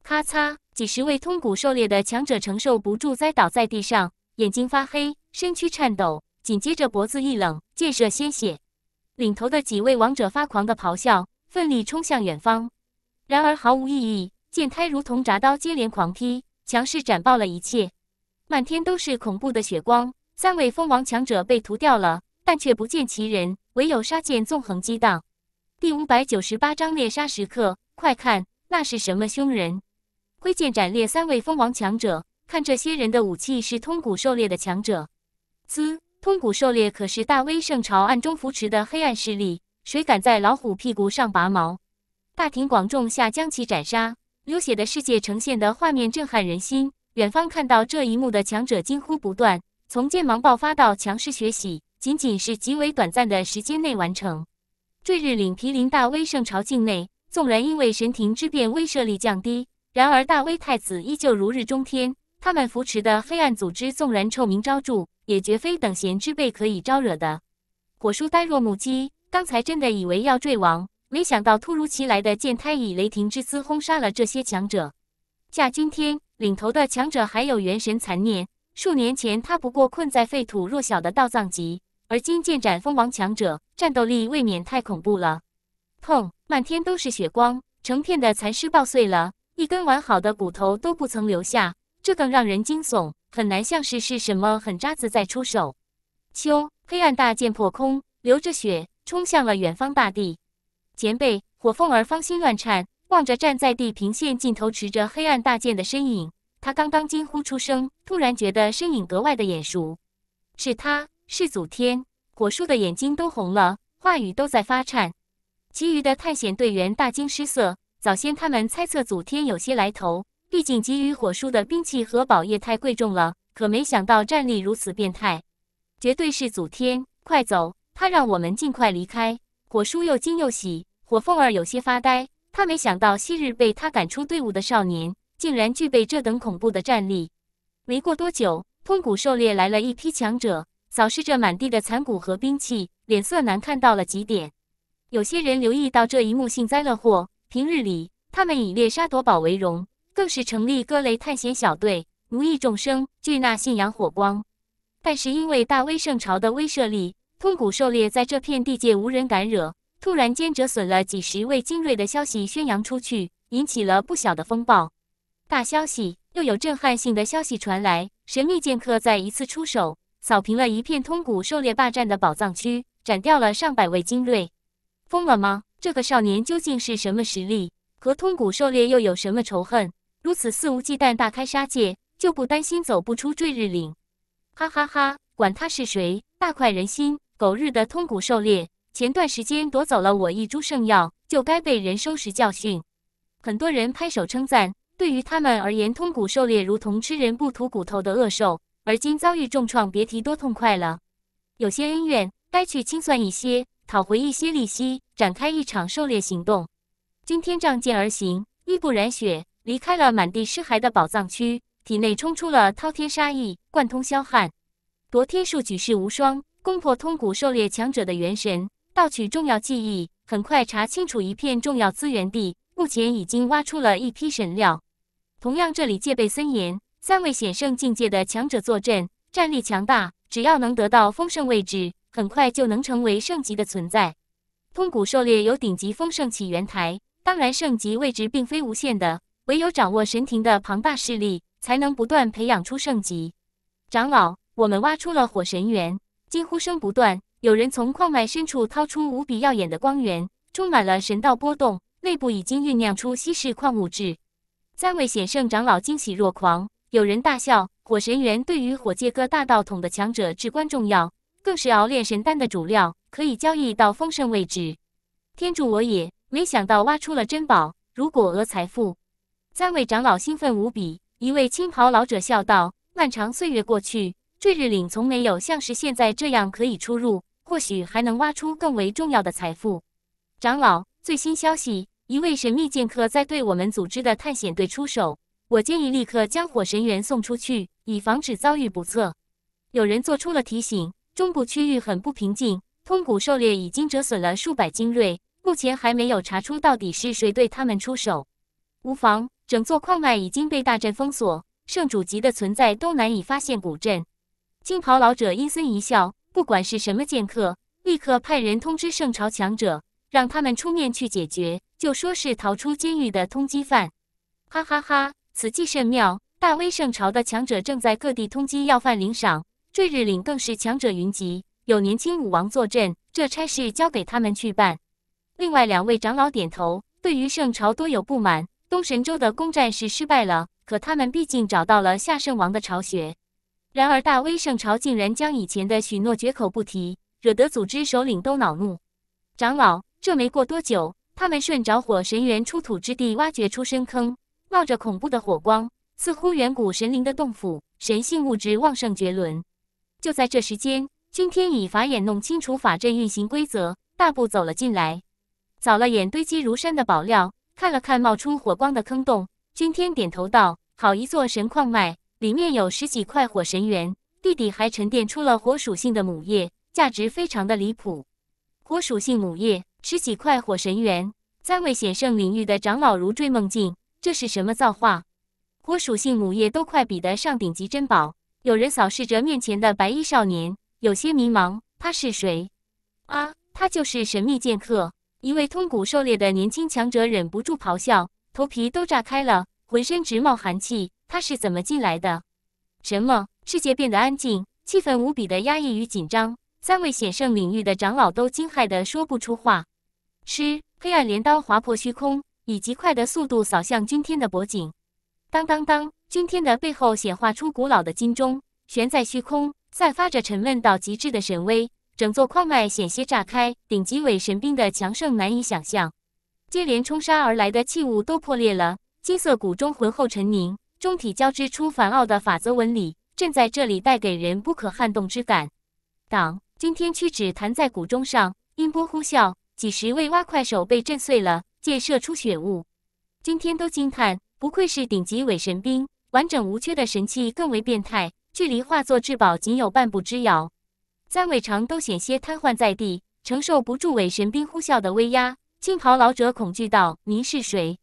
咔嚓！几十位通古狩猎的强者承受不住，栽倒在地上，眼睛发黑，身躯颤抖，紧接着脖子一冷，溅射鲜血。领头的几位王者发狂的咆哮，奋力冲向远方，然而毫无意义。剑胎如同铡刀，接连狂劈，强势斩爆了一切，满天都是恐怖的血光。三位蜂王强者被屠掉了，但却不见其人，唯有杀剑纵横激荡。第五百九十八章猎杀时刻，快看，那是什么凶人？挥剑斩裂三位蜂王强者，看这些人的武器，是通古狩猎的强者。滋。通古狩猎可是大威圣朝暗中扶持的黑暗势力，谁敢在老虎屁股上拔毛？大庭广众下将其斩杀，流血的世界呈现的画面震撼人心。远方看到这一幕的强者惊呼不断。从剑芒爆发到强势血洗，仅仅是极为短暂的时间内完成。坠日岭毗邻大威圣朝境内，纵然因为神庭之变威慑力降低，然而大威太子依旧如日中天。他们扶持的黑暗组织纵然臭名昭著。也绝非等闲之辈可以招惹的。火叔呆若木鸡，刚才真的以为要坠亡，没想到突如其来的剑胎以雷霆之姿轰杀了这些强者。驾君天领头的强者还有元神残念，数年前他不过困在废土弱小的道藏级，而今剑斩封王强者，战斗力未免太恐怖了。砰！漫天都是血光，成片的残尸爆碎了，一根完好的骨头都不曾留下，这更让人惊悚。很难像是是什么狠渣子在出手。秋，黑暗大剑破空，流着血冲向了远方大地。前辈，火凤儿芳心乱颤，望着站在地平线尽头持着黑暗大剑的身影，他刚刚惊呼出声，突然觉得身影格外的眼熟。是他，是祖天。果树的眼睛都红了，话语都在发颤。其余的探险队员大惊失色，早先他们猜测祖天有些来头。毕竟给予火叔的兵器和宝叶太贵重了，可没想到战力如此变态，绝对是祖天！快走！他让我们尽快离开。火叔又惊又喜，火凤儿有些发呆。他没想到昔日被他赶出队伍的少年，竟然具备这等恐怖的战力。没过多久，通古狩猎来了一批强者，扫视着满地的残骨和兵器，脸色难看到了极点。有些人留意到这一幕，幸灾乐祸。平日里，他们以猎杀夺宝为荣。更是成立各类探险小队，奴役众生，聚纳信仰火光。但是因为大威圣朝的威慑力，通古狩猎在这片地界无人敢惹。突然间折损了几十位精锐的消息宣扬出去，引起了不小的风暴。大消息又有震撼性的消息传来：神秘剑客在一次出手，扫平了一片通古狩猎霸占的宝藏区，斩掉了上百位精锐。疯了吗？这个少年究竟是什么实力？和通古狩猎又有什么仇恨？如此肆无忌惮，大开杀戒，就不担心走不出坠日岭？哈哈哈！管他是谁，大快人心！狗日的通古狩猎，前段时间夺走了我一株圣药，就该被人收拾教训。很多人拍手称赞，对于他们而言，通古狩猎如同吃人不吐骨头的恶兽，而今遭遇重创，别提多痛快了。有些恩怨该去清算一些，讨回一些利息，展开一场狩猎行动。今天仗剑而行，衣不染血。离开了满地尸骸的宝藏区，体内冲出了滔天杀意，贯通霄汉，夺天术举世无双，攻破通古狩猎强者的元神，盗取重要记忆，很快查清楚一片重要资源地。目前已经挖出了一批神料。同样，这里戒备森严，三位显圣境界的强者坐镇，战力强大。只要能得到丰盛位置，很快就能成为圣级的存在。通古狩猎有顶级丰盛起源台，当然，圣级位置并非无限的。唯有掌握神庭的庞大势力，才能不断培养出圣级长老。我们挖出了火神元，惊呼声不断。有人从矿脉深处掏出无比耀眼的光源，充满了神道波动，内部已经酝酿出稀世矿物质。三位显圣长老惊喜若狂，有人大笑。火神元对于火界各大道统的强者至关重要，更是熬炼神丹的主料，可以交易到丰盛位置。天助我也！没想到挖出了珍宝，如果讹财富。三位长老兴奋无比。一位青袍老者笑道：“漫长岁月过去，坠日岭从没有像是现在这样可以出入，或许还能挖出更为重要的财富。”长老最新消息：一位神秘剑客在对我们组织的探险队出手。我建议立刻将火神猿送出去，以防止遭遇不测。有人做出了提醒：中部区域很不平静，通古狩猎已经折损了数百精锐，目前还没有查出到底是谁对他们出手。无妨，整座矿脉已经被大阵封锁，圣主级的存在都难以发现。古镇金袍老者阴森一笑：“不管是什么剑客，立刻派人通知圣朝强者，让他们出面去解决，就说是逃出监狱的通缉犯。”哈哈哈，此计甚妙！大威圣朝的强者正在各地通缉要犯，领赏坠日岭更是强者云集，有年轻武王坐镇，这差事交给他们去办。另外两位长老点头，对于圣朝多有不满。东神州的攻占是失败了，可他们毕竟找到了夏圣王的巢穴。然而，大威圣朝竟然将以前的许诺绝口不提，惹得组织首领都恼怒。长老，这没过多久，他们顺着火神源出土之地挖掘出深坑，冒着恐怖的火光，似乎远古神灵的洞府，神性物质旺盛绝伦。就在这时间，君天以法眼弄清楚法阵运行规则，大步走了进来，扫了眼堆积如山的宝料。看了看冒出火光的坑洞，君天点头道：“好一座神矿脉，里面有十几块火神元，地底还沉淀出了火属性的母液，价值非常的离谱。火属性母液，十几块火神元，三位险胜领域的长老如坠梦境，这是什么造化？火属性母液都快比得上顶级珍宝。”有人扫视着面前的白衣少年，有些迷茫：“他是谁？”“啊，他就是神秘剑客。”一位通古狩猎的年轻强者忍不住咆哮，头皮都炸开了，浑身直冒寒气。他是怎么进来的？什么？世界变得安静，气氛无比的压抑与紧张。三位险胜领域的长老都惊骇的说不出话。吃！黑暗镰刀划破虚空，以极快的速度扫向君天的脖颈。当当当！君天的背后显化出古老的金钟，悬在虚空，散发着沉闷到极致的神威。整座矿脉险些炸开，顶级伪神兵的强盛难以想象。接连冲杀而来的器物都破裂了，金色谷中浑厚沉凝，中体交织出繁奥的法则纹理，正在这里带给人不可撼动之感。党今天屈指弹在谷中上，音波呼啸，几十位挖快手被震碎了，箭射出血雾。今天都惊叹，不愧是顶级伪神兵，完整无缺的神器更为变态，距离化作至宝仅有半步之遥。三位长都险些瘫痪在地，承受不住伪神兵呼啸的威压。青袍老者恐惧道：“您是谁？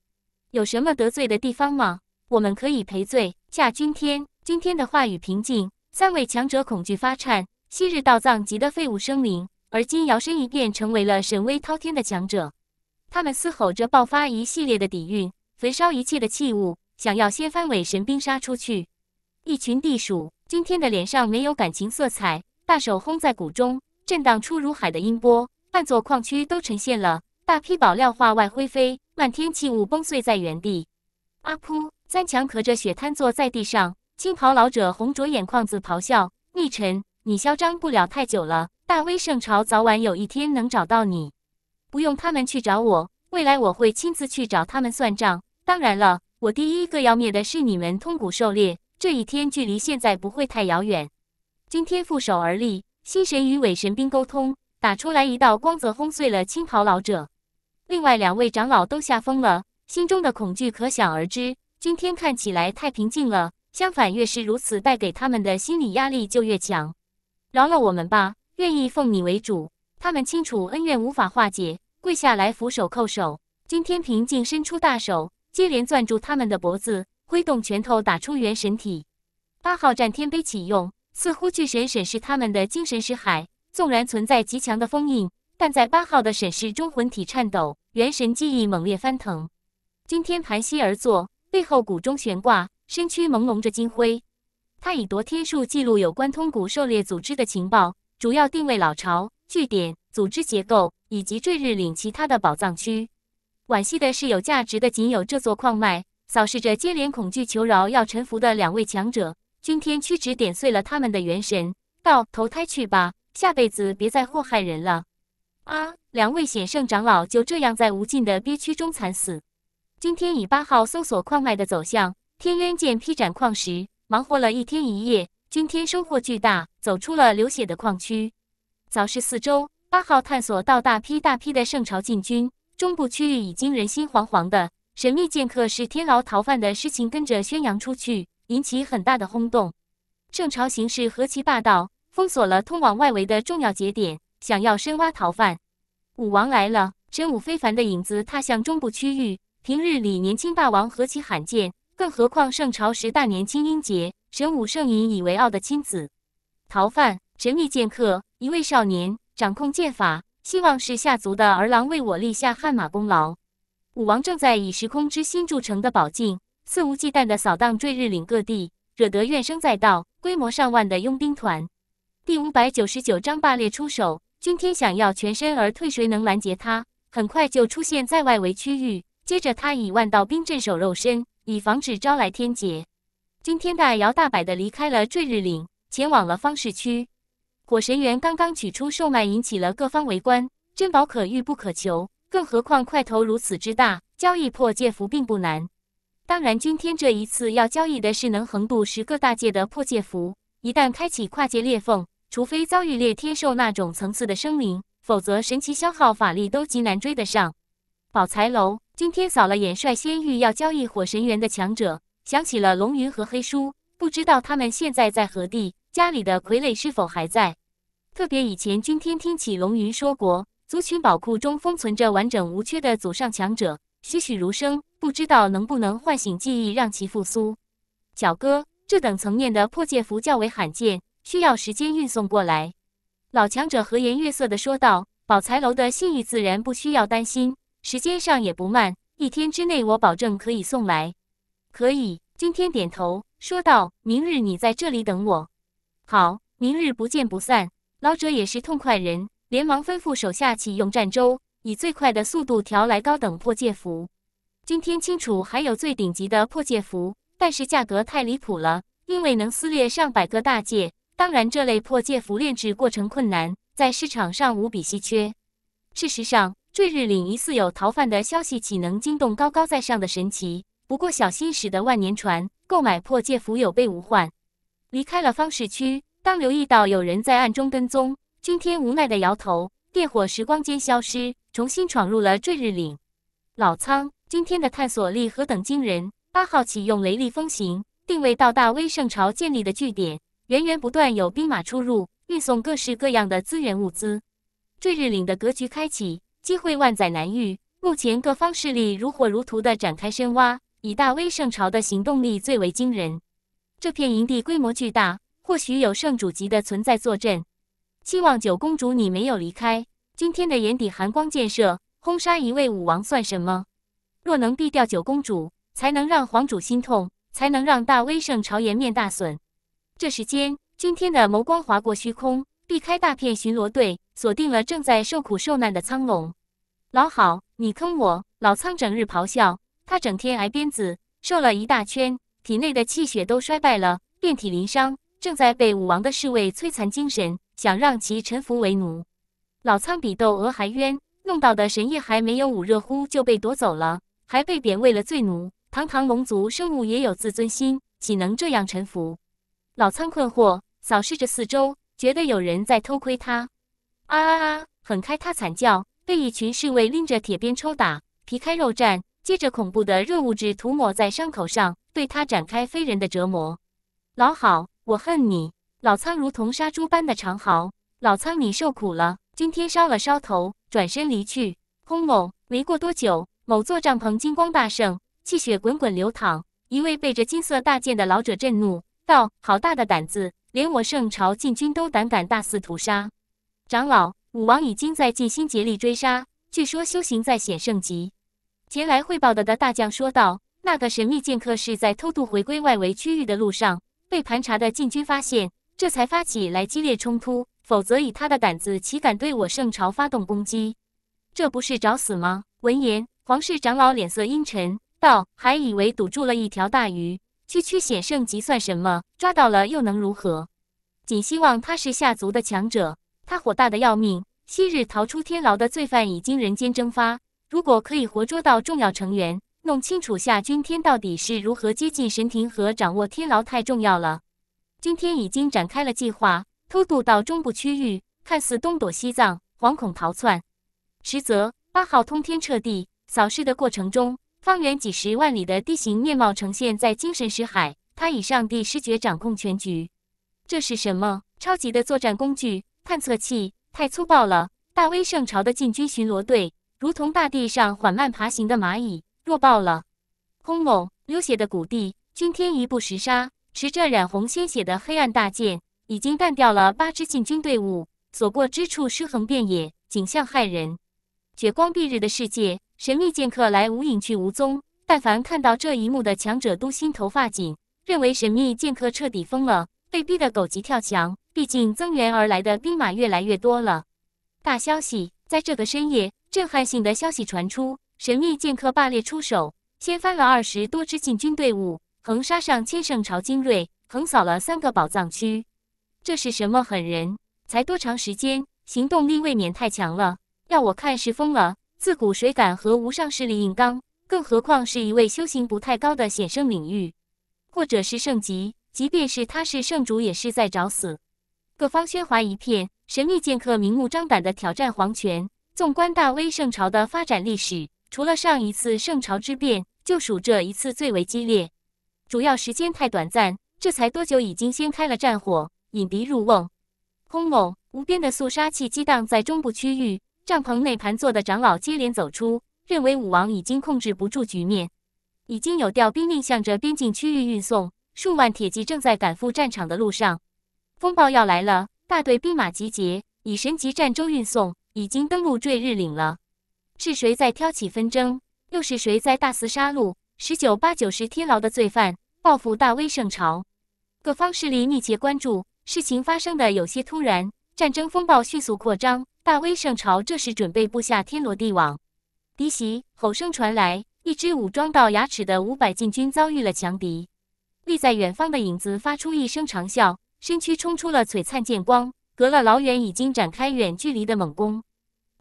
有什么得罪的地方吗？我们可以赔罪。”夏君天，君天的话语平静。三位强者恐惧发颤，昔日道藏级的废物生灵，而今摇身一变成为了神威滔天的强者。他们嘶吼着爆发一系列的底蕴，焚烧一切的器物，想要掀翻伪神兵杀出去。一群地鼠，君天的脸上没有感情色彩。大手轰在谷中，震荡出如海的音波，半座矿区都呈现了。大批宝料化外灰飞，漫天器物崩碎在原地。阿扑三强咳着血瘫坐在地上，青袍老者红着眼眶子咆哮：“逆臣，你嚣张不了太久了。大威圣朝早晚有一天能找到你，不用他们去找我，未来我会亲自去找他们算账。当然了，我第一个要灭的是你们通古狩猎。这一天距离现在不会太遥远。”君天负手而立，心神与伪神兵沟通，打出来一道光泽，轰碎了青袍老者。另外两位长老都吓疯了，心中的恐惧可想而知。君天看起来太平静了，相反，越是如此，带给他们的心理压力就越强。饶了我们吧，愿意奉你为主。他们清楚恩怨无法化解，跪下来，俯首叩首。君天平静伸出大手，接连攥住他们的脖子，挥动拳头打出元神体，八号战天碑启用。似乎巨神审视他们的精神石海，纵然存在极强的封印，但在八号的审视中，魂体颤抖，元神记忆猛烈翻腾。今天盘膝而坐，背后骨中悬挂，身躯朦胧着金辉。他以夺天术记录有关通古狩猎组织的情报，主要定位老巢、据点、组织结构，以及坠日岭其他的宝藏区。惋惜的是，有价值的仅有这座矿脉。扫视着接连恐惧求饶、要臣服的两位强者。君天屈指点碎了他们的元神，到投胎去吧，下辈子别再祸害人了。啊！两位显圣长老就这样在无尽的憋屈中惨死。君天以八号搜索矿脉的走向，天渊剑劈斩矿石，忙活了一天一夜，君天收获巨大，走出了流血的矿区。早市四周，八号探索到大批大批的圣朝禁军，中部区域已经人心惶惶的神秘剑客是天牢逃犯的事情跟着宣扬出去。引起很大的轰动。圣朝行事何其霸道，封锁了通往外围的重要节点。想要深挖逃犯，武王来了。神武非凡的影子踏向中部区域。平日里年轻霸王何其罕见，更何况圣朝十大年轻英杰，神武圣隐以为傲的亲子。逃犯，神秘剑客，一位少年掌控剑法，希望是下族的儿郎为我立下汗马功劳。武王正在以时空之心铸成的宝镜。肆无忌惮的扫荡坠日岭各地，惹得怨声载道。规模上万的佣兵团，第五百九十九章霸裂出手。君天想要全身而退，谁能拦截他？很快就出现在外围区域。接着，他以万道冰镇守肉身，以防止招来天劫。君天大摇大摆的离开了坠日岭，前往了方士区。火神元刚刚取出售卖，引起了各方围观。珍宝可遇不可求，更何况块头如此之大，交易破界符并不难。当然，君天这一次要交易的是能横渡十个大界的破界符。一旦开启跨界裂缝，除非遭遇裂天兽那种层次的生灵，否则神奇消耗法力都极难追得上。宝财楼，君天扫了眼率先欲要交易火神元的强者，想起了龙云和黑叔，不知道他们现在在何地，家里的傀儡是否还在？特别以前，君天听起龙云说过，族群宝库中封存着完整无缺的祖上强者，栩栩如生。不知道能不能唤醒记忆，让其复苏。角哥，这等层面的破戒符较为罕见，需要时间运送过来。老强者和颜悦色的说道：“宝财楼的信誉自然不需要担心，时间上也不慢，一天之内我保证可以送来。”可以，今天点头说道：“明日你在这里等我。”好，明日不见不散。老者也是痛快人，连忙吩咐手下启用战舟，以最快的速度调来高等破戒符。今天清楚，还有最顶级的破戒符，但是价格太离谱了，因为能撕裂上百个大戒。当然，这类破戒符炼制过程困难，在市场上无比稀缺。事实上，坠日岭疑似有逃犯的消息，岂能惊动高高在上的神奇？不过小心使得万年船，购买破戒符有备无患。离开了方士区，当留意到有人在暗中跟踪，今天无奈地摇头，电火时光间消失，重新闯入了坠日岭。老仓。今天的探索力何等惊人！八号启用雷厉风行，定位到大威圣朝建立的据点，源源不断有兵马出入，运送各式各样的资源物资。坠日岭的格局开启，机会万载难遇。目前各方势力如火如荼的展开深挖，以大威圣朝的行动力最为惊人。这片营地规模巨大，或许有圣主级的存在坐镇。希望九公主你没有离开。今天的眼底寒光，建设轰杀一位武王算什么？若能毙掉九公主，才能让皇主心痛，才能让大威圣朝颜面大损。这时间，君天的眸光划过虚空，避开大片巡逻队，锁定了正在受苦受难的苍龙。老好，你坑我！老苍整日咆哮，他整天挨鞭子，瘦了一大圈，体内的气血都衰败了，遍体鳞伤，正在被武王的侍卫摧残精神，想让其臣服为奴。老苍比斗娥还冤，弄到的神液还没有捂热乎就被夺走了。还被贬为了罪奴，堂堂龙族生物也有自尊心，岂能这样臣服？老苍困惑，扫视着四周，觉得有人在偷窥他。啊啊啊！狠开他惨叫，被一群侍卫拎着铁鞭抽打，皮开肉绽，接着恐怖的热物质涂抹在伤口上，对他展开非人的折磨。老好，我恨你！老苍如同杀猪般的长嚎。老苍，你受苦了。今天烧了烧头，转身离去。空某，没过多久。某座帐篷金光大盛，气血滚滚流淌。一位背着金色大剑的老者震怒道：“好大的胆子，连我圣朝禁军都胆敢大肆屠杀！”长老，武王已经在尽心竭力追杀，据说修行在显圣级。前来汇报的大将说道：“那个神秘剑客是在偷渡回归外围区域的路上被盘查的禁军发现，这才发起来激烈冲突。否则以他的胆子，岂敢对我圣朝发动攻击？这不是找死吗？”闻言。皇室长老脸色阴沉，道：“还以为堵住了一条大鱼，区区险胜级算什么？抓到了又能如何？仅希望他是下族的强者。他火大的要命。昔日逃出天牢的罪犯已经人间蒸发。如果可以活捉到重要成员，弄清楚夏君天到底是如何接近神庭和掌握天牢，太重要了。君天已经展开了计划，偷渡到中部区域，看似东躲西藏、惶恐逃窜，实则八号通天彻地。”扫视的过程中，方圆几十万里的地形面貌呈现在精神识海，他以上帝视觉掌控全局。这是什么超级的作战工具？探测器太粗暴了！大威圣朝的禁军巡逻队如同大地上缓慢爬行的蚂蚁，弱爆了。轰隆！流血的谷地，君天一步十杀，持着染红鲜血的黑暗大剑，已经干掉了八支禁军队伍，所过之处尸横遍野，景象骇人。绝光蔽日的世界。神秘剑客来无影去无踪，但凡看到这一幕的强者都心头发紧，认为神秘剑客彻底疯了，被逼得狗急跳墙。毕竟增援而来的兵马越来越多了。大消息，在这个深夜，震撼性的消息传出：神秘剑客霸裂出手，掀翻了二十多支禁军队伍，横杀上千圣朝精锐，横扫了三个宝藏区。这是什么狠人？才多长时间，行动力未免太强了。要我看是疯了。自古谁敢和无上势力硬刚？更何况是一位修行不太高的显圣领域，或者是圣级。即便是他是圣主，也是在找死。各方喧哗一片，神秘剑客明目张胆地挑战皇权。纵观大威圣朝的发展历史，除了上一次圣朝之变，就数这一次最为激烈。主要时间太短暂，这才多久，已经掀开了战火，引敌入瓮。轰隆！无边的肃杀气激荡在中部区域。帐篷内盘坐的长老接连走出，认为武王已经控制不住局面，已经有调兵令向着边境区域运送，数万铁骑正在赶赴战场的路上，风暴要来了。大队兵马集结，以神级战舟运送，已经登陆坠日岭了。是谁在挑起纷争？又是谁在大肆杀戮？十九八九十天牢的罪犯报复大威圣朝，各方势力密切关注，事情发生的有些突然，战争风暴迅速扩张。大威圣朝这时准备布下天罗地网，敌袭！吼声传来，一支武装到牙齿的五百禁军遭遇了强敌。立在远方的影子发出一声长啸，身躯冲出了璀璨剑光，隔了老远已经展开远距离的猛攻。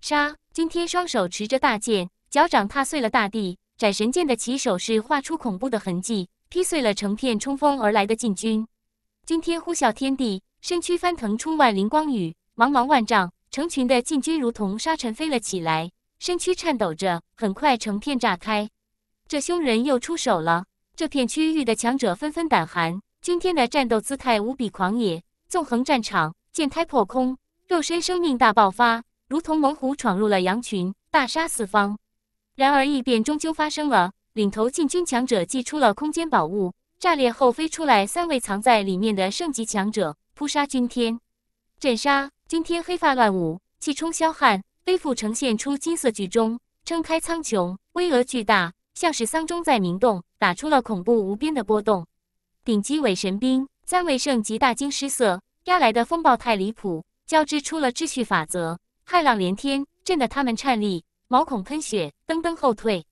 杀！军天双手持着大剑，脚掌踏碎了大地，斩神剑的起手式画出恐怖的痕迹，劈碎了成片冲锋而来的禁军。军天呼啸天地，身躯翻腾出万灵光雨，茫茫万丈。成群的禁军如同沙尘飞了起来，身躯颤抖着，很快成片炸开。这凶人又出手了，这片区域的强者纷纷胆寒。君天的战斗姿态无比狂野，纵横战场，剑胎破空，肉身生命大爆发，如同猛虎闯入了羊群，大杀四方。然而异变终究发生了，领头禁军强者祭出了空间宝物，炸裂后飞出来三位藏在里面的圣级强者，扑杀君天，镇杀。今天黑发乱舞，气冲霄汉，背负呈现出金色巨钟，撑开苍穹，巍峨巨大，像是丧钟在鸣动，打出了恐怖无边的波动。顶级伪神兵三位圣级大惊失色，压来的风暴太离谱，交织出了秩序法则，骇浪连天，震得他们颤栗，毛孔喷血，噔噔后退。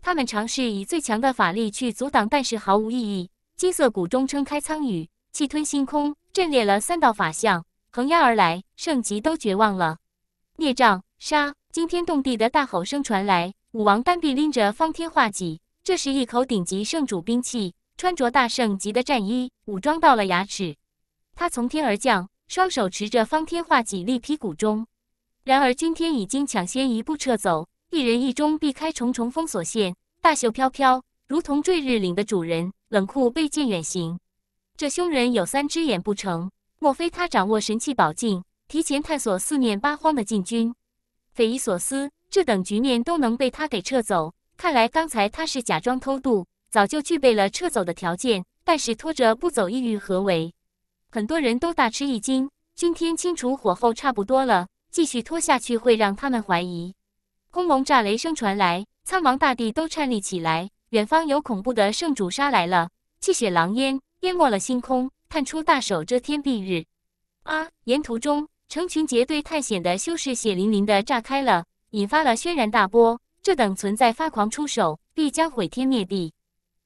他们尝试以最强的法力去阻挡，但是毫无意义。金色巨钟撑开苍宇，气吞星空，震裂了三道法相。横压而来，圣级都绝望了。孽障，杀！惊天动地的大吼声传来。武王单臂拎着方天画戟，这是一口顶级圣主兵器。穿着大圣级的战衣，武装到了牙齿。他从天而降，双手持着方天画戟，力劈谷中。然而今天已经抢先一步撤走，一人一钟避开重重封锁线，大袖飘飘，如同坠日岭的主人，冷酷背剑远行。这凶人有三只眼不成？莫非他掌握神器宝镜，提前探索四面八荒的禁军？匪夷所思，这等局面都能被他给撤走。看来刚才他是假装偷渡，早就具备了撤走的条件，但是拖着不走，意欲何为？很多人都大吃一惊。君天清除火候差不多了，继续拖下去会让他们怀疑。轰隆炸雷声传来，苍茫大地都颤栗起来。远方有恐怖的圣主杀来了，气血狼烟淹没了星空。探出大手遮天蔽日，啊！沿途中成群结队探险的修士血淋淋的炸开了，引发了轩然大波。这等存在发狂出手，必将毁天灭地。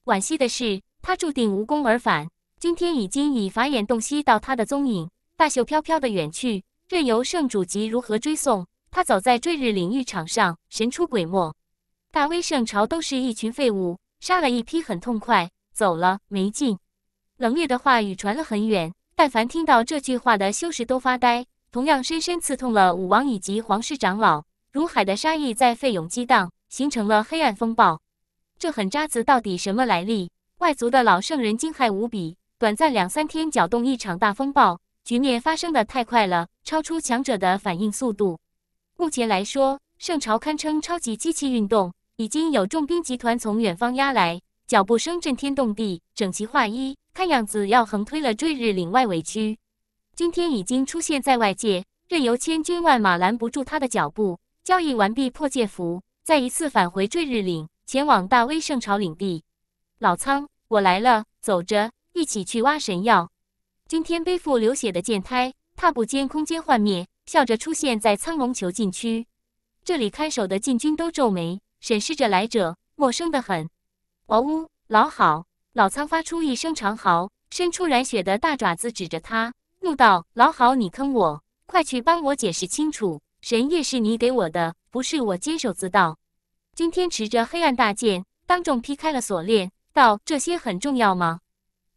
惋惜的是，他注定无功而返。今天已经以法眼洞悉到他的踪影，大袖飘飘的远去，任由圣主级如何追送，他走在坠日领域场上，神出鬼没。大威圣朝都是一群废物，杀了一批很痛快，走了没劲。冷冽的话语传了很远，但凡听到这句话的修士都发呆，同样深深刺痛了武王以及皇室长老。如海的杀意在沸涌激荡，形成了黑暗风暴。这狠渣子到底什么来历？外族的老圣人惊骇无比，短暂两三天搅动一场大风暴，局面发生的太快了，超出强者的反应速度。目前来说，圣朝堪称超级机器运动，已经有重兵集团从远方压来。脚步声震天动地，整齐划一，看样子要横推了坠日岭外围区。今天已经出现在外界，任由千军万马拦不住他的脚步。交易完毕，破界符，再一次返回坠日岭，前往大威圣朝领地。老苍，我来了，走着，一起去挖神药。今天背负流血的剑胎，踏步间空间幻灭，笑着出现在苍龙囚禁区。这里看守的禁军都皱眉，审视着来者，陌生的很。嗷呜！老好，老苍发出一声长嚎，伸出染血的大爪子指着他，怒道：“老好，你坑我！快去帮我解释清楚！神液是你给我的，不是我坚守自盗。”君天持着黑暗大剑，当众劈开了锁链，道：“这些很重要吗？”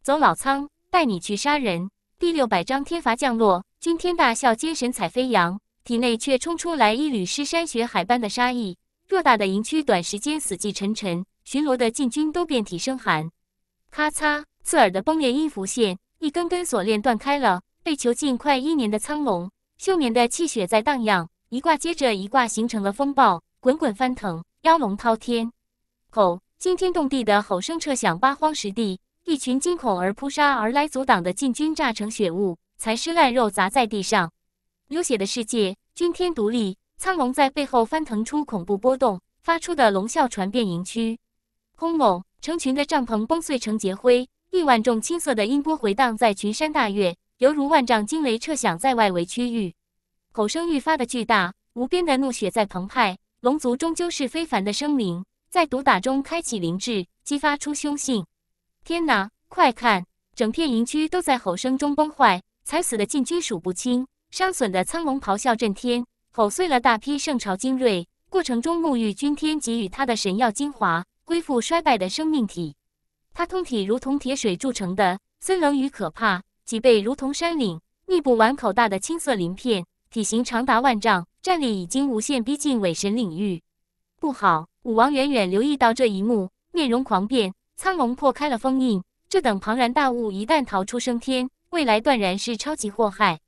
走，老苍，带你去杀人。第六百章天罚降落，君天大笑皆神采飞扬，体内却冲出来一缕尸山血海般的杀意。偌大的营区，短时间死寂沉沉。巡逻的禁军都遍体生寒。咔嚓，刺耳的崩裂音浮现，一根根锁链断开了。被囚禁快一年的苍龙，休眠的气血在荡漾，一挂接着一挂形成了风暴，滚滚翻腾，妖龙滔天。吼！惊天动地的吼声彻响八荒十地，一群惊恐而扑杀而来阻挡的禁军炸成血雾，残尸烂肉砸在地上。流血的世界，君天独立，苍龙在背后翻腾出恐怖波动，发出的龙啸传遍营区。轰隆！成群的帐篷崩碎成劫灰，亿万众青色的音波回荡在群山大岳，犹如万丈惊雷彻响在外围区域。吼声愈发的巨大，无边的怒雪在澎湃。龙族终究是非凡的生灵，在毒打中开启灵智，激发出凶性。天哪！快看，整片营区都在吼声中崩坏，惨死的禁军数不清，伤损的苍龙咆哮震天，吼碎了大批圣朝精锐。过程中沐浴君天给予他的神药精华。恢复衰败的生命体，它通体如同铁水铸成的，森冷与可怕；脊背如同山岭，密布碗口大的青色鳞片，体型长达万丈，战力已经无限逼近伪神领域。不好！武王远远留意到这一幕，面容狂变。苍龙破开了封印，这等庞然大物一旦逃出升天，未来断然是超级祸害。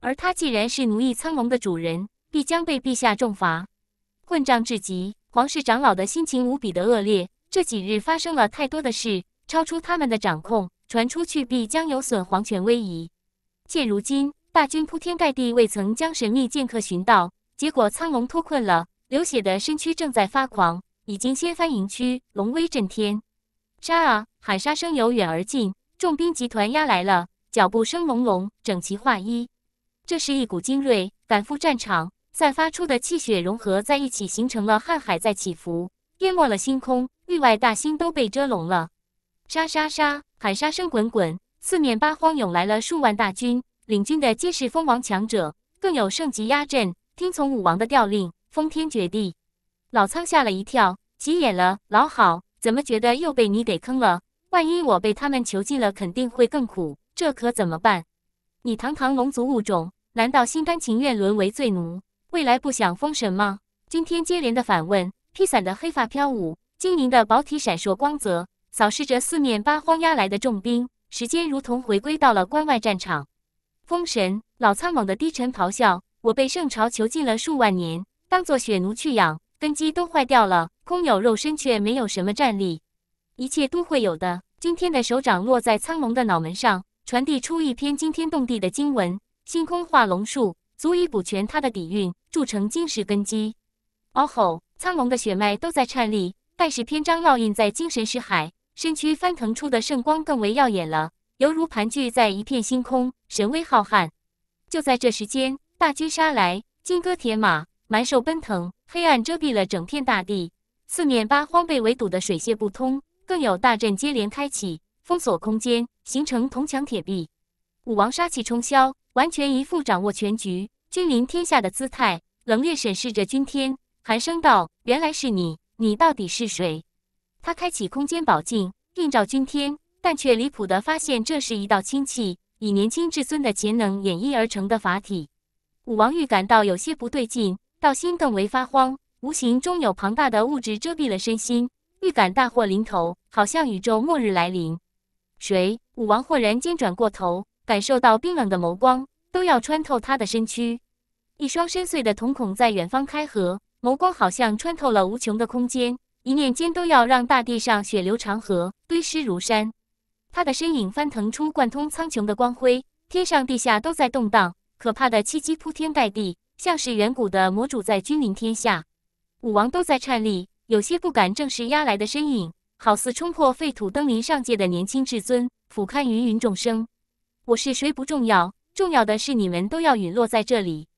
而他既然是奴役苍龙的主人，必将被陛下重罚。混账至极！皇室长老的心情无比的恶劣，这几日发生了太多的事，超出他们的掌控，传出去必将有损皇权威仪。现如今，大军铺天盖地，未曾将神秘剑客寻到，结果苍龙脱困了，流血的身躯正在发狂，已经掀翻营区，龙威震天。杀啊！喊杀声由远而近，重兵集团压来了，脚步声隆隆，整齐划一，这是一股精锐，赶赴战场。散发出的气血融合在一起，形成了瀚海在起伏，淹没了星空，域外大星都被遮笼了。沙沙沙，喊沙声滚滚，四面八荒涌来了数万大军，领军的皆是蜂王强者，更有圣级压阵，听从武王的调令，封天绝地。老苍吓了一跳，急眼了：“老好，怎么觉得又被你给坑了？万一我被他们囚禁了，肯定会更苦，这可怎么办？你堂堂龙族物种，难道心甘情愿沦为罪奴？”未来不想封神吗？今天接连的反问，披散的黑发飘舞，晶莹的宝体闪烁光泽，扫视着四面八荒压来的重兵。时间如同回归到了关外战场。封神老苍猛的低沉咆哮，我被圣朝囚禁了数万年，当做血奴去养，根基都坏掉了，空有肉身却没有什么战力。一切都会有的。今天的手掌落在苍龙的脑门上，传递出一篇惊天动地的经文，星空化龙术足以补全他的底蕴。铸成金石根基，哦吼！苍龙的血脉都在颤栗，但是篇章烙印在精神石海，身躯翻腾出的圣光更为耀眼了，犹如盘踞在一片星空，神威浩瀚。就在这时间，大军杀来，金戈铁马，蛮兽奔腾，黑暗遮蔽了整片大地，四面八荒被围堵的水泄不通，更有大阵接连开启，封锁空间，形成铜墙铁壁。武王杀气冲霄，完全一副掌握全局。君临天下的姿态，冷冽审视着君天，寒声道：“原来是你，你到底是谁？”他开启空间宝镜，映照君天，但却离谱的发现，这是一道清气，以年轻至尊的潜能演绎而成的法体。武王预感到有些不对劲，道心更为发慌，无形中有庞大的物质遮蔽了身心，预感大祸临头，好像宇宙末日来临。谁？武王豁然间转过头，感受到冰冷的眸光。都要穿透他的身躯，一双深邃的瞳孔在远方开合，眸光好像穿透了无穷的空间，一念间都要让大地上血流长河，堆尸如山。他的身影翻腾出贯通苍穹的光辉，天上地下都在动荡，可怕的契机铺天盖地，像是远古的魔主在君临天下。武王都在颤栗，有些不敢正视压来的身影，好似冲破废土登临上界的年轻至尊，俯瞰芸芸众生。我是谁不重要。重要的是，你们都要陨落在这里。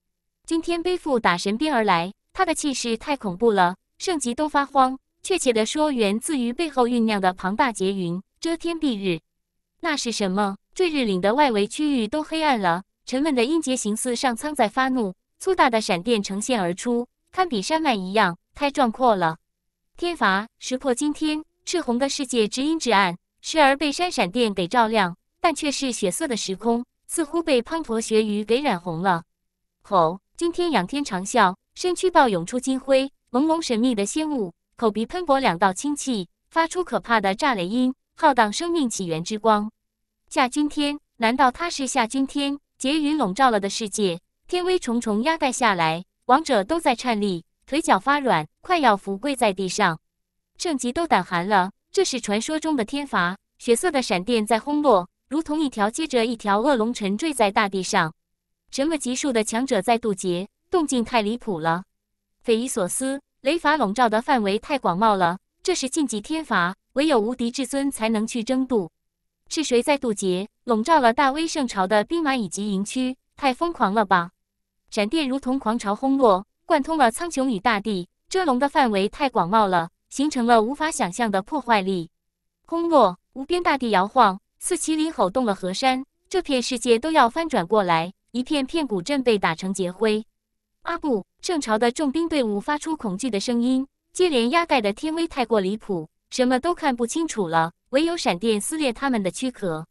今天背负打神鞭而来，他的气势太恐怖了，圣级都发慌。确切地说，源自于背后酝酿的庞大劫云，遮天蔽日。那是什么？坠日岭的外围区域都黑暗了，沉闷的音节，形似上苍在发怒。粗大的闪电呈现而出，堪比山脉一样，太壮阔了。天罚石破惊天，赤红的世界，知阴之暗，时而被山闪电给照亮，但却是血色的时空。似乎被滂沱血雨给染红了。吼！君天仰天长啸，身躯暴涌出金辉，朦胧神秘的仙雾，口鼻喷薄两道清气，发出可怕的炸雷音，浩荡生命起源之光。夏君天，难道他是夏君天？劫云笼罩了的世界，天威重重压盖下来，王者都在颤栗，腿脚发软，快要伏跪在地上。圣级都胆寒了，这是传说中的天罚。血色的闪电在轰落。如同一条接着一条恶龙沉坠在大地上，什么级数的强者在渡劫？动静太离谱了，匪夷所思！雷法笼罩的范围太广袤了，这是禁忌天罚，唯有无敌至尊才能去争渡。是谁在渡劫？笼罩了大威圣朝的兵马以及营区，太疯狂了吧！闪电如同狂潮轰落，贯通了苍穹与大地。遮龙的范围太广袤了，形成了无法想象的破坏力。轰落，无边大地摇晃。四麒麟吼动了河山，这片世界都要翻转过来。一片片古镇被打成劫灰。阿布，圣朝的重兵队伍发出恐惧的声音，接连压盖的天威太过离谱，什么都看不清楚了，唯有闪电撕裂他们的躯壳。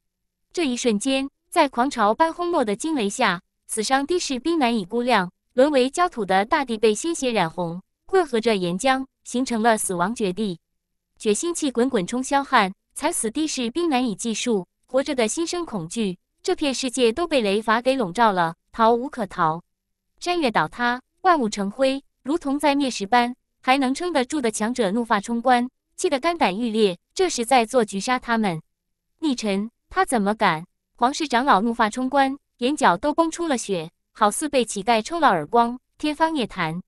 这一瞬间，在狂潮般轰落的惊雷下，死伤的士兵难以估量。沦为焦土的大地被鲜血染红，混合着岩浆，形成了死亡绝地。血腥气滚滚冲霄汉。惨死的士兵难以计数，活着的心生恐惧。这片世界都被雷法给笼罩了，逃无可逃。山岳倒塌，万物成灰，如同在灭世般。还能撑得住的强者怒发冲冠，气得肝胆欲裂。这是在做局杀他们！逆臣，他怎么敢？皇室长老怒发冲冠，眼角都崩出了血，好似被乞丐抽了耳光。天方夜谭，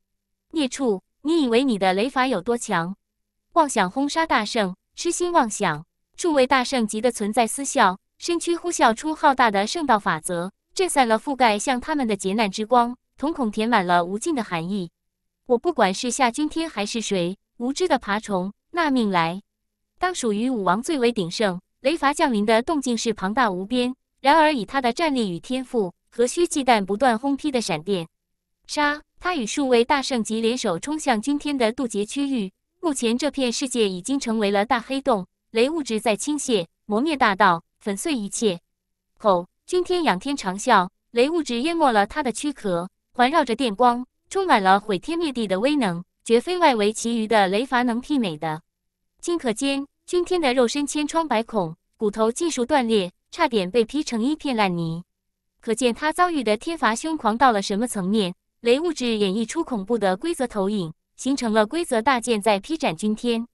孽畜！你以为你的雷法有多强？妄想轰杀大圣，痴心妄想！数位大圣级的存在私笑，身躯呼啸出浩大的圣道法则，震散了覆盖向他们的劫难之光，瞳孔填满了无尽的寒意。我不管是下君天还是谁，无知的爬虫，纳命来！当属于武王最为鼎盛，雷罚降临的动静是庞大无边。然而以他的战力与天赋，何须忌惮不断轰劈的闪电？杀！他与数位大圣级联手冲向君天的渡劫区域。目前这片世界已经成为了大黑洞。雷物质在倾泻，磨灭大道，粉碎一切。吼！君天仰天长啸，雷物质淹没了他的躯壳，环绕着电光，充满了毁天灭地的威能，绝非外围其余的雷罚能媲美的。顷刻间，君天的肉身千疮百孔，骨头尽数断裂，差点被劈成一片烂泥。可见他遭遇的天罚凶狂到了什么层面？雷物质演绎出恐怖的规则投影，形成了规则大剑在劈斩君天。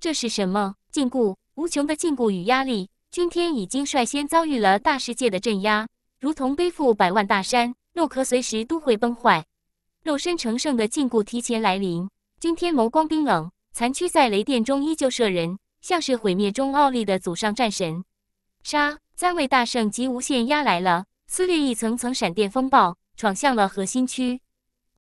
这是什么？禁锢，无穷的禁锢与压力。君天已经率先遭遇了大世界的镇压，如同背负百万大山，肉壳随时都会崩坏。肉身成圣的禁锢提前来临，君天眸光冰冷，残躯在雷电中依旧慑人，像是毁灭中傲立的祖上战神。杀！三位大圣及无限压来了，撕裂一层层闪电风暴，闯向了核心区。